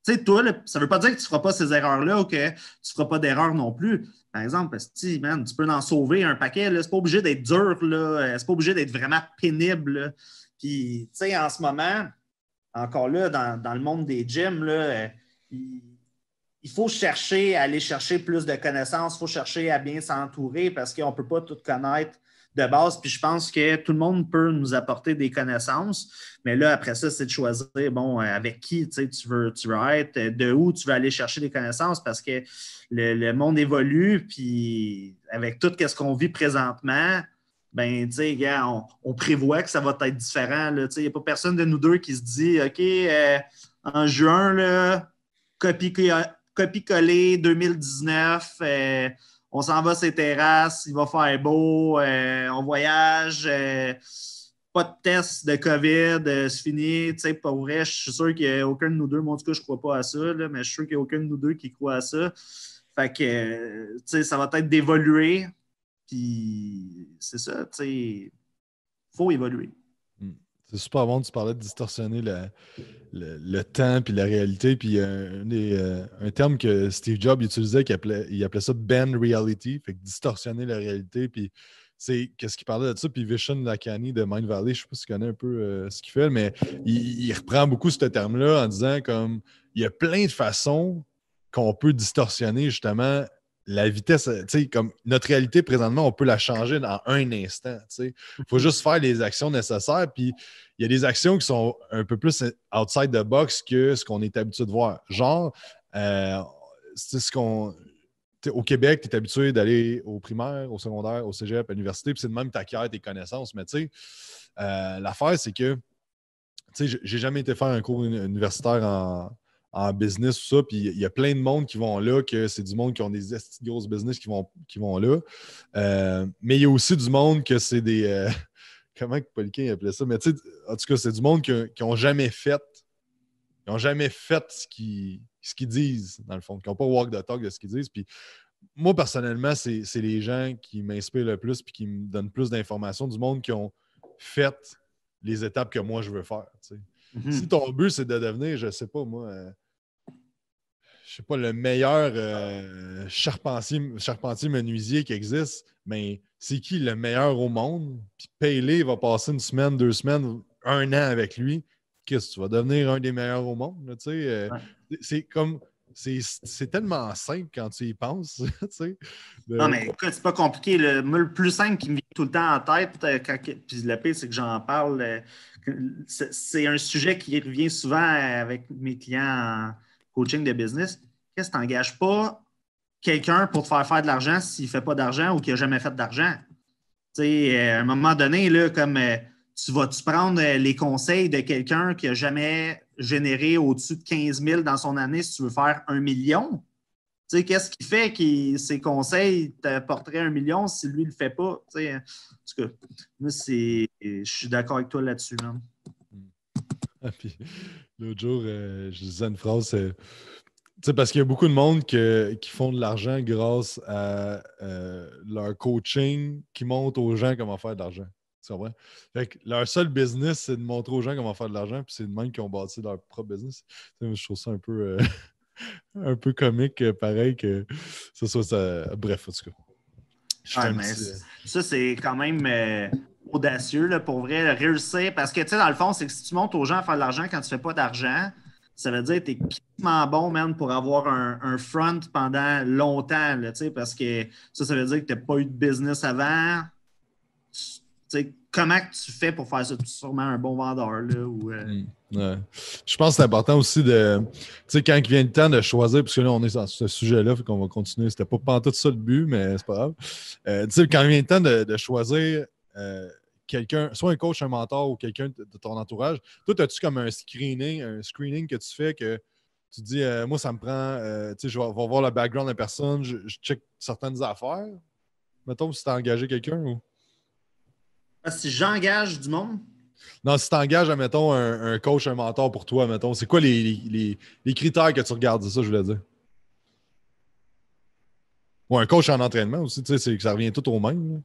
tu sais, toi, ça veut pas dire que tu feras pas ces erreurs-là ou que tu feras pas d'erreurs non plus. Par exemple, parce que, tu peux en sauver un paquet, c'est pas obligé d'être dur, euh, c'est pas obligé d'être vraiment pénible. Puis, en ce moment, encore là, dans, le monde des gyms, là, euh, il, faut chercher, aller chercher plus de connaissances, il faut chercher à bien s'entourer parce qu'on ne peut pas tout connaître de base, puis je pense que tout le monde peut nous apporter des connaissances, mais là, après ça, c'est de choisir, bon, euh, avec qui tu veux, tu veux être, euh, de où tu veux aller chercher des connaissances, parce que le, monde évolue, puis avec tout ce qu'on vit présentement, ben, tu sais, on, prévoit que ça va être différent, il n'y a pas personne de nous deux qui se dit, OK, euh, en juin, là, copie-coller 2019, on s'en va ses terrasses, il va faire beau, euh, on voyage, euh, pas de test de COVID, euh, c'est fini. Tu sais, pour vrai, je suis sûr qu'il n'y a aucun de nous deux, moi en je ne crois pas à ça, mais je suis sûr qu'il n'y a aucun de nous deux qui croit à ça. Fait que, tu sais, ça va être d'évoluer, puis c'est ça, tu sais, il faut évoluer. C'est super bon, tu parlais de distorsionner le, temps puis la réalité. Puis euh, un, des, euh, un terme que Steve Jobs utilisait, il appelait, il appelait ça bend reality, fait que distorsionner la réalité. Puis c'est qu'est-ce qu'il parlait de ça. Puis Vision Lacani de Mind Valley, je ne sais pas si tu connais un peu euh, ce qu'il fait, mais il, il, reprend beaucoup ce terme-là en disant comme il y a plein de façons qu'on peut distorsionner justement la vitesse, euh, tu sais, comme notre réalité présentement, on peut la changer dans un instant. Il faut juste faire les actions nécessaires. Puis il y a des actions qui sont un peu plus euh, outside the box que ce qu'on est habitué de voir. Genre, euh, c'est ce qu'on. Au Québec, tu es habitué d'aller au primaire, au secondaire, au cégep, à l'université, puis c'est de même que tu tes connaissances. Mais tu sais, l'affaire, c'est que, tu sais, j'ai jamais été faire un cours universitaire en, en business, tout ça. Puis il y a plein de monde qui vont là, que c'est du monde qui ont des grosses business qui vont, qui vont là. Euh, mais il y a aussi du monde que c'est des. Euh, comment Poliquin appelait ça? Mais tu sais, en tout cas, c'est du monde qui n'ont jamais fait. Ils jamais fait ce qu'ils disent, dans le fond. Qui n'ont pas walk the talk de ce qu'ils disent. Puis moi, personnellement, c'est les gens qui m'inspirent le plus puis qui me donnent plus d'informations du monde qui ont fait les étapes que moi je veux faire. Tu sais. Si mhm. ton but, c'est de devenir, je sais pas, moi, euh, je sais pas, le meilleur euh, charpentier, menuisier qui existe, mais ben, c'est qui le meilleur au monde? Puis Paley va passer une semaine, deux semaines, un an avec lui. Qu'est-ce que tu vas devenir un des meilleurs au monde? Tu sais, euh, C'est comme c'est tellement simple quand tu y penses. Non, mais c'est pas compliqué. Le, le plus simple qui me vient tout le temps en tête. Euh, puis le pire, c'est que j'en parle. Euh, c'est un sujet qui revient souvent avec mes clients en coaching de business. Qu'est-ce que tu n'engages pas quelqu'un pour te faire faire de l'argent s'il ne fait pas d'argent ou qu'il n'a jamais fait d'argent? Tu euh, à un moment donné, là, comme tu vas-tu prendre les conseils de quelqu'un qui n'a jamais généré au-dessus de 15 000 dans son année si tu veux faire un million? qu'est-ce qui fait que ses conseils t'apporteraient un million si lui ne le fait pas? En tout cas, je suis d'accord avec toi là-dessus. même. Ah, l'autre jour, euh, je disais une phrase. Euh, parce qu'il y a beaucoup de monde qui font de l'argent grâce à euh, leur coaching qui montre aux gens comment faire de l'argent. C'est vrai. leur seul business, c'est de montrer aux gens comment faire de l'argent, puis c'est de même qu'ils ont bâti leur propre business. je trouve ça un peu. un peu comique, euh, pareil, que ce soit ça. Bref, en tout cas. Ça, c'est quand même euh, audacieux pour vrai réussir. Parce que, tu sais, dans le fond, c'est que si tu montes aux gens à faire de l'argent quand tu ne fais pas d'argent, ça veut dire que tu es quasiment bon, même pour avoir un, front pendant longtemps. Là, parce que ça, ça veut dire que tu n'as pas eu de business avant. Tu, comment tu fais pour faire ça? Tu es sûrement un bon vendeur. Là, ou, euh, mm. Je pense que c'est important aussi de. Tu sais, quand il vient le temps de choisir, parce que là, on est sur ce sujet-là, qu'on va continuer. C'était pas tout ça le but, mais c'est pas grave. Euh, tu sais, quand il vient le temps de, choisir euh, quelqu'un, soit un coach, un mentor ou quelqu'un de ton entourage, toi, as-tu comme un screening, un screening que tu fais que tu dis, euh, moi, ça me prend, tu sais, je vais, voir le background de la personne, je, check certaines affaires. Mettons si tu as engagé quelqu'un ou. Ah, si j'engage du monde, non, si tu engages, mettons, un, coach, un mentor pour toi, mettons, c'est quoi les, critères que tu regardes? ça, je voulais dire. Ou un coach en entraînement aussi, tu sais, ça revient tout au même.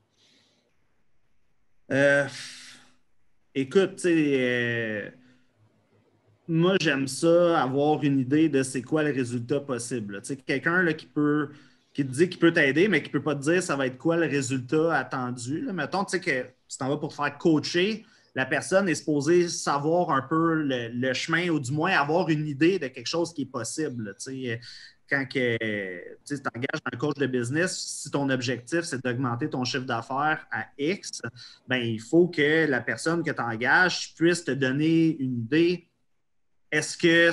Euh, écoute, euh, moi, j'aime ça, avoir une idée de c'est quoi le résultat possible. Tu sais, quelqu'un qui peut qui te dit qu'il peut t'aider, mais qui ne peut pas te dire ça va être quoi le résultat attendu. Là. Mettons, tu sais, que si t'en vas pour faire coacher, la personne est supposée savoir un peu le, chemin ou du moins avoir une idée de quelque chose qui est possible. Quand tu t'engages un coach de business, si ton objectif, c'est d'augmenter ton chiffre d'affaires à X, ben, il faut que la personne que tu engages puisse te donner une idée. Est-ce que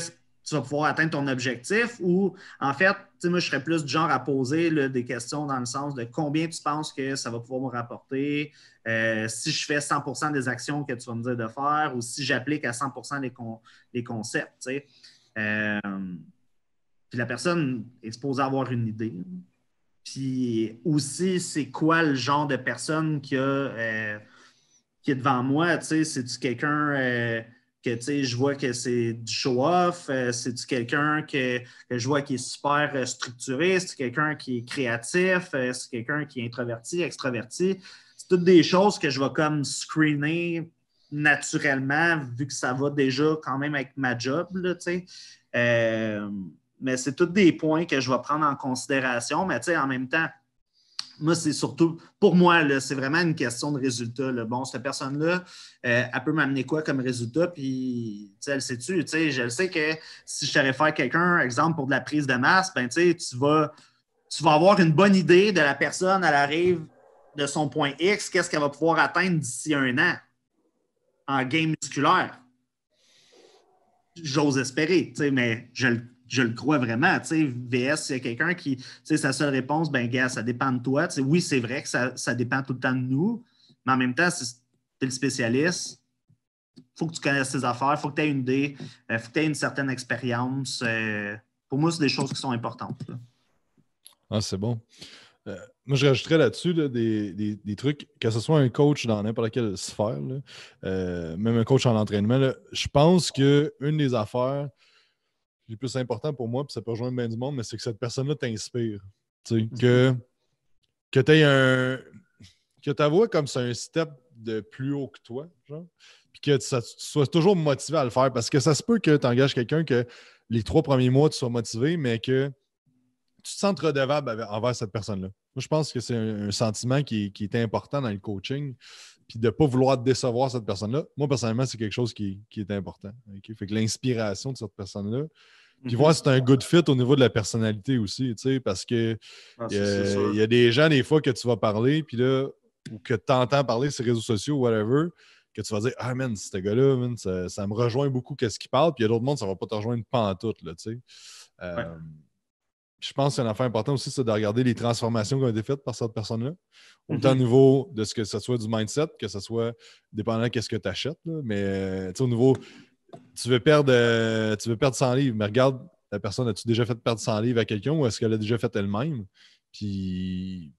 tu vas pouvoir atteindre ton objectif ou en fait, moi, je serais plus du genre à poser des questions dans le sens de combien tu penses que ça va pouvoir me rapporter, euh, si je fais 100 des actions que tu vas me dire de faire ou si j'applique à 100 les, les concepts. Euh, puis la personne est supposée avoir une idée. Puis aussi, c'est quoi le genre de personne qui, euh, qui est devant moi? C'est-tu quelqu'un que je vois que c'est du show-off, cest euh, c'est quelqu'un que, je vois qui est super euh, structuré, c'est quelqu'un qui est créatif, euh, c'est quelqu'un qui est introverti, extraverti. C'est toutes des choses que je vais comme screener naturellement, vu que ça va déjà quand même avec ma job, tu sais. mais c'est tous des points que je vais prendre en considération, mais en même temps, moi, c'est surtout, pour moi, c'est vraiment une question de résultat. Bon, cette personne-là, euh, elle peut m'amener quoi comme résultat? Puis, elle sait-tu, je le sais que si je faire réfère quelqu'un, exemple, pour de la prise de masse, ben, tu vas, tu vas avoir une bonne idée de la personne, à l'arrivée de son point X, qu'est-ce qu'elle va pouvoir atteindre d'ici un an en gain musculaire. J'ose espérer, mais je le je le crois vraiment. VS, il y a quelqu'un qui, tu sa seule réponse, ben gars, ça dépend de toi. oui, c'est vrai que ça, dépend tout le temps de nous, mais en même temps, si tu es le spécialiste, faut que tu connaisses tes affaires, il faut que tu aies une idée, il euh, faut que tu aies une certaine expérience. Euh, pour moi, c'est des choses qui sont importantes. Ah, c'est bon. Euh, moi, je rajouterais là-dessus des, trucs, que ce soit un coach dans n'importe quelle sphère, même un coach en entraînement, je pense qu'une des affaires le plus important pour moi, puis ça peut rejoindre bien du monde, mais c'est que cette personne-là t'inspire. Mhm. Que, que tu un. Que ta voix comme c'est un step de plus haut que toi, genre. Puis que tu sois toujours motivé à le faire. Parce que ça se peut que tu engages quelqu'un que les trois premiers mois, tu sois motivé, mais que tu te sentes redevable envers cette personne-là. Moi, je pense que c'est un, sentiment qui, qui est important dans le coaching puis de ne pas vouloir décevoir cette personne-là. Moi, personnellement, c'est quelque chose qui, est important. Fait que l'inspiration de cette personne-là, puis mhm. voir si c'est un good fit au niveau de la personnalité aussi, tu sais, parce que ah, euh, il y a des gens, des fois, que tu vas parler, puis là, ou que tu entends parler sur les réseaux sociaux, whatever, que tu vas dire Ah, man, ce gars-là, ça, me rejoint beaucoup qu'est-ce qu'il parle, puis il y a d'autres mondes, ça va pas te rejoindre pas en tout, là, tu sais. Euh, je pense que c'est un affaire important aussi, c'est de regarder les transformations qui ont été faites par cette personne-là. Autant au mhm. niveau de ce que ce soit du mindset, que ce soit dépendant de ce que euh, tu achètes. mais au niveau, tu veux, perdre, euh, tu veux perdre 100 livres, mais regarde, la personne, as-tu déjà fait perdre 100 livres à quelqu'un ou est-ce qu'elle l'a déjà fait elle-même? Puis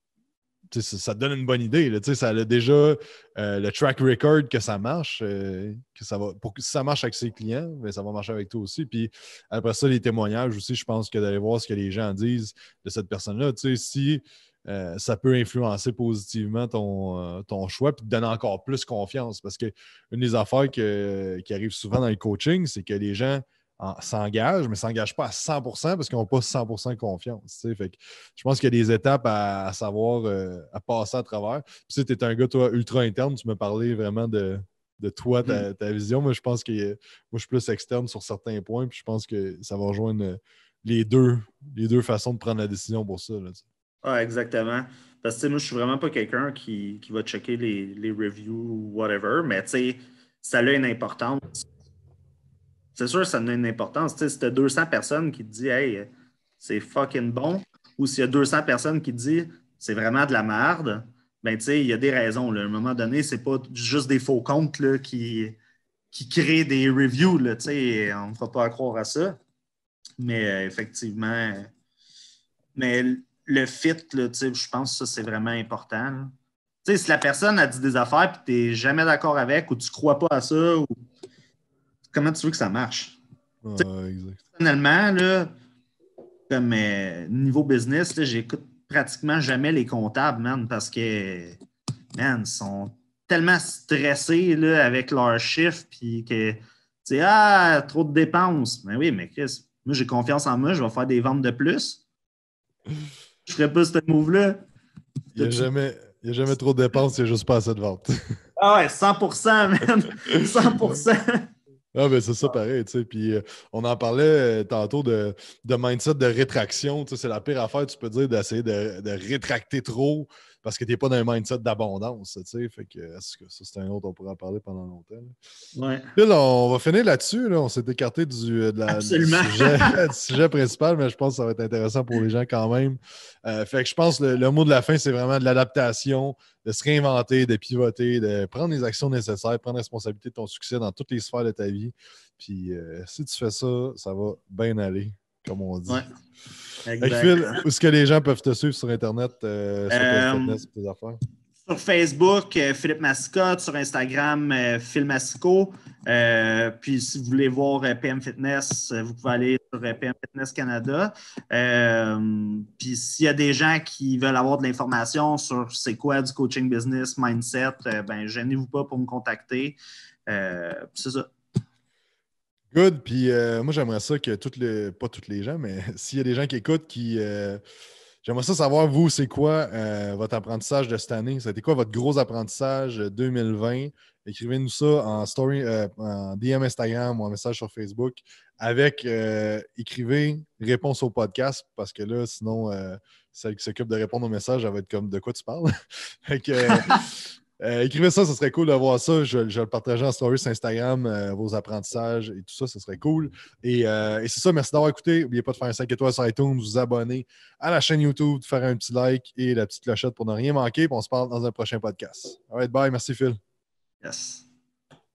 ça, ça, donne une bonne idée. ça a déjà euh, le track record que ça marche. Euh, que ça si ça marche avec ses clients, ben, ça va marcher avec toi aussi. Puis après ça, les témoignages aussi, je pense que d'aller voir ce que les gens disent de cette personne-là, si euh, ça peut influencer positivement ton, choix puis te donner encore plus confiance. Parce qu'une des affaires qui arrive souvent dans le coaching, c'est que les gens s'engage mais ne s'engagent pas à 100 parce qu'ils n'ont pas 100 confiance. Fait que je pense qu'il y a des étapes à, savoir, euh, à passer à travers. Puis tu es un gars, toi, ultra interne, tu me parlais vraiment de, toi, ta, hmm. vision. mais je pense que moi, je suis plus externe sur certains points, puis je pense que ça va rejoindre euh, les deux, les deux façons de prendre la décision pour ça. ah, exactement. Parce que moi, je suis vraiment pas quelqu'un qui, va checker les, les reviews ou whatever, mais ça a une importance c'est sûr, ça a une importance. si tu as 200 personnes qui te disent Hey, c'est fucking bon, ou s'il y a 200 personnes qui te disent C'est vraiment de la merde, ben il y a des raisons. À un moment donné, ce n'est pas juste des faux comptes là, qui, qui créent des reviews. Là, tu on ne va pas croire à ça. Mais euh, effectivement, mais le fit, je pense que ça, c'est vraiment important. si la personne a dit des affaires et tu n'es jamais d'accord avec ou tu ne crois pas à ça ou comment tu veux que ça marche? Finalement, Personnellement, comme euh, niveau business, j'écoute pratiquement jamais les comptables, man, parce que, man, ils sont tellement stressés avec leurs chiffres puis que, tu sais, ah, trop de dépenses. Mais ben oui, mais Chris, moi, j'ai confiance en moi, je vais faire des ventes de plus. Je ferai pas ce move-là. Il n'y a, jamais, a jamais trop de dépenses, il n'y a juste pas assez de ventes. ah ouais, 100 man, 100 Ah, ben c'est ça ah. pareil, tu sais. Puis euh, on en parlait euh, tantôt de, de, mindset de rétraction. Tu sais, c'est la pire affaire, tu peux dire, d'essayer de, de rétracter trop parce que tu n'es pas dans un mindset d'abondance. Tu sais, fait que, ça, c'est un autre, on pourra en parler pendant longtemps. on va finir là-dessus. On s'est écarté euh, du, sujet, principal, mais je pense que ça va être intéressant pour les gens quand même. Euh, fait que je pense que le, mot de la fin, c'est vraiment de l'adaptation, de se réinventer, de pivoter, de prendre les actions nécessaires, prendre responsabilité de ton succès dans toutes les sphères de ta vie. Puis euh, si tu fais ça, ça va bien aller comme on dit. Phil, où est-ce que les gens peuvent te suivre sur Internet, euh, sur euh, Fitness, tes affaires? Sur Facebook, euh, Philippe Mascotte, sur Instagram, Phil Massico. puis si vous voulez voir PM Fitness, vous pouvez aller sur PM Fitness Canada. puis s'il y a des gens qui veulent avoir de l'information sur c'est quoi du coaching business, mindset, ben gênez-vous pas pour me contacter. c'est ça. Good. Puis euh, moi, j'aimerais ça que toutes les, pas toutes les gens, mais s'il y a des gens qui écoutent, qui euh, j'aimerais ça savoir, vous, c'est quoi euh, votre apprentissage de cette année? C'était quoi votre gros apprentissage 2020? Écrivez-nous ça en story, en DM Instagram ou en message sur Facebook avec écrivez réponse au podcast parce que là, sinon, celle qui s'occupe de répondre aux messages, elle va être comme de quoi tu parles. Euh, écrivez ça, ce serait cool de voir ça. Je, vais le partager en story sur Instagram, euh, vos apprentissages et tout ça, ce serait cool. Euh, et, c'est ça, merci d'avoir écouté. N'oubliez pas de faire un 5 étoiles sur iTunes, vous abonner à la chaîne YouTube, de faire un petit like et la petite clochette pour ne rien manquer. on se parle dans un prochain podcast. All bye, merci Phil. Yes.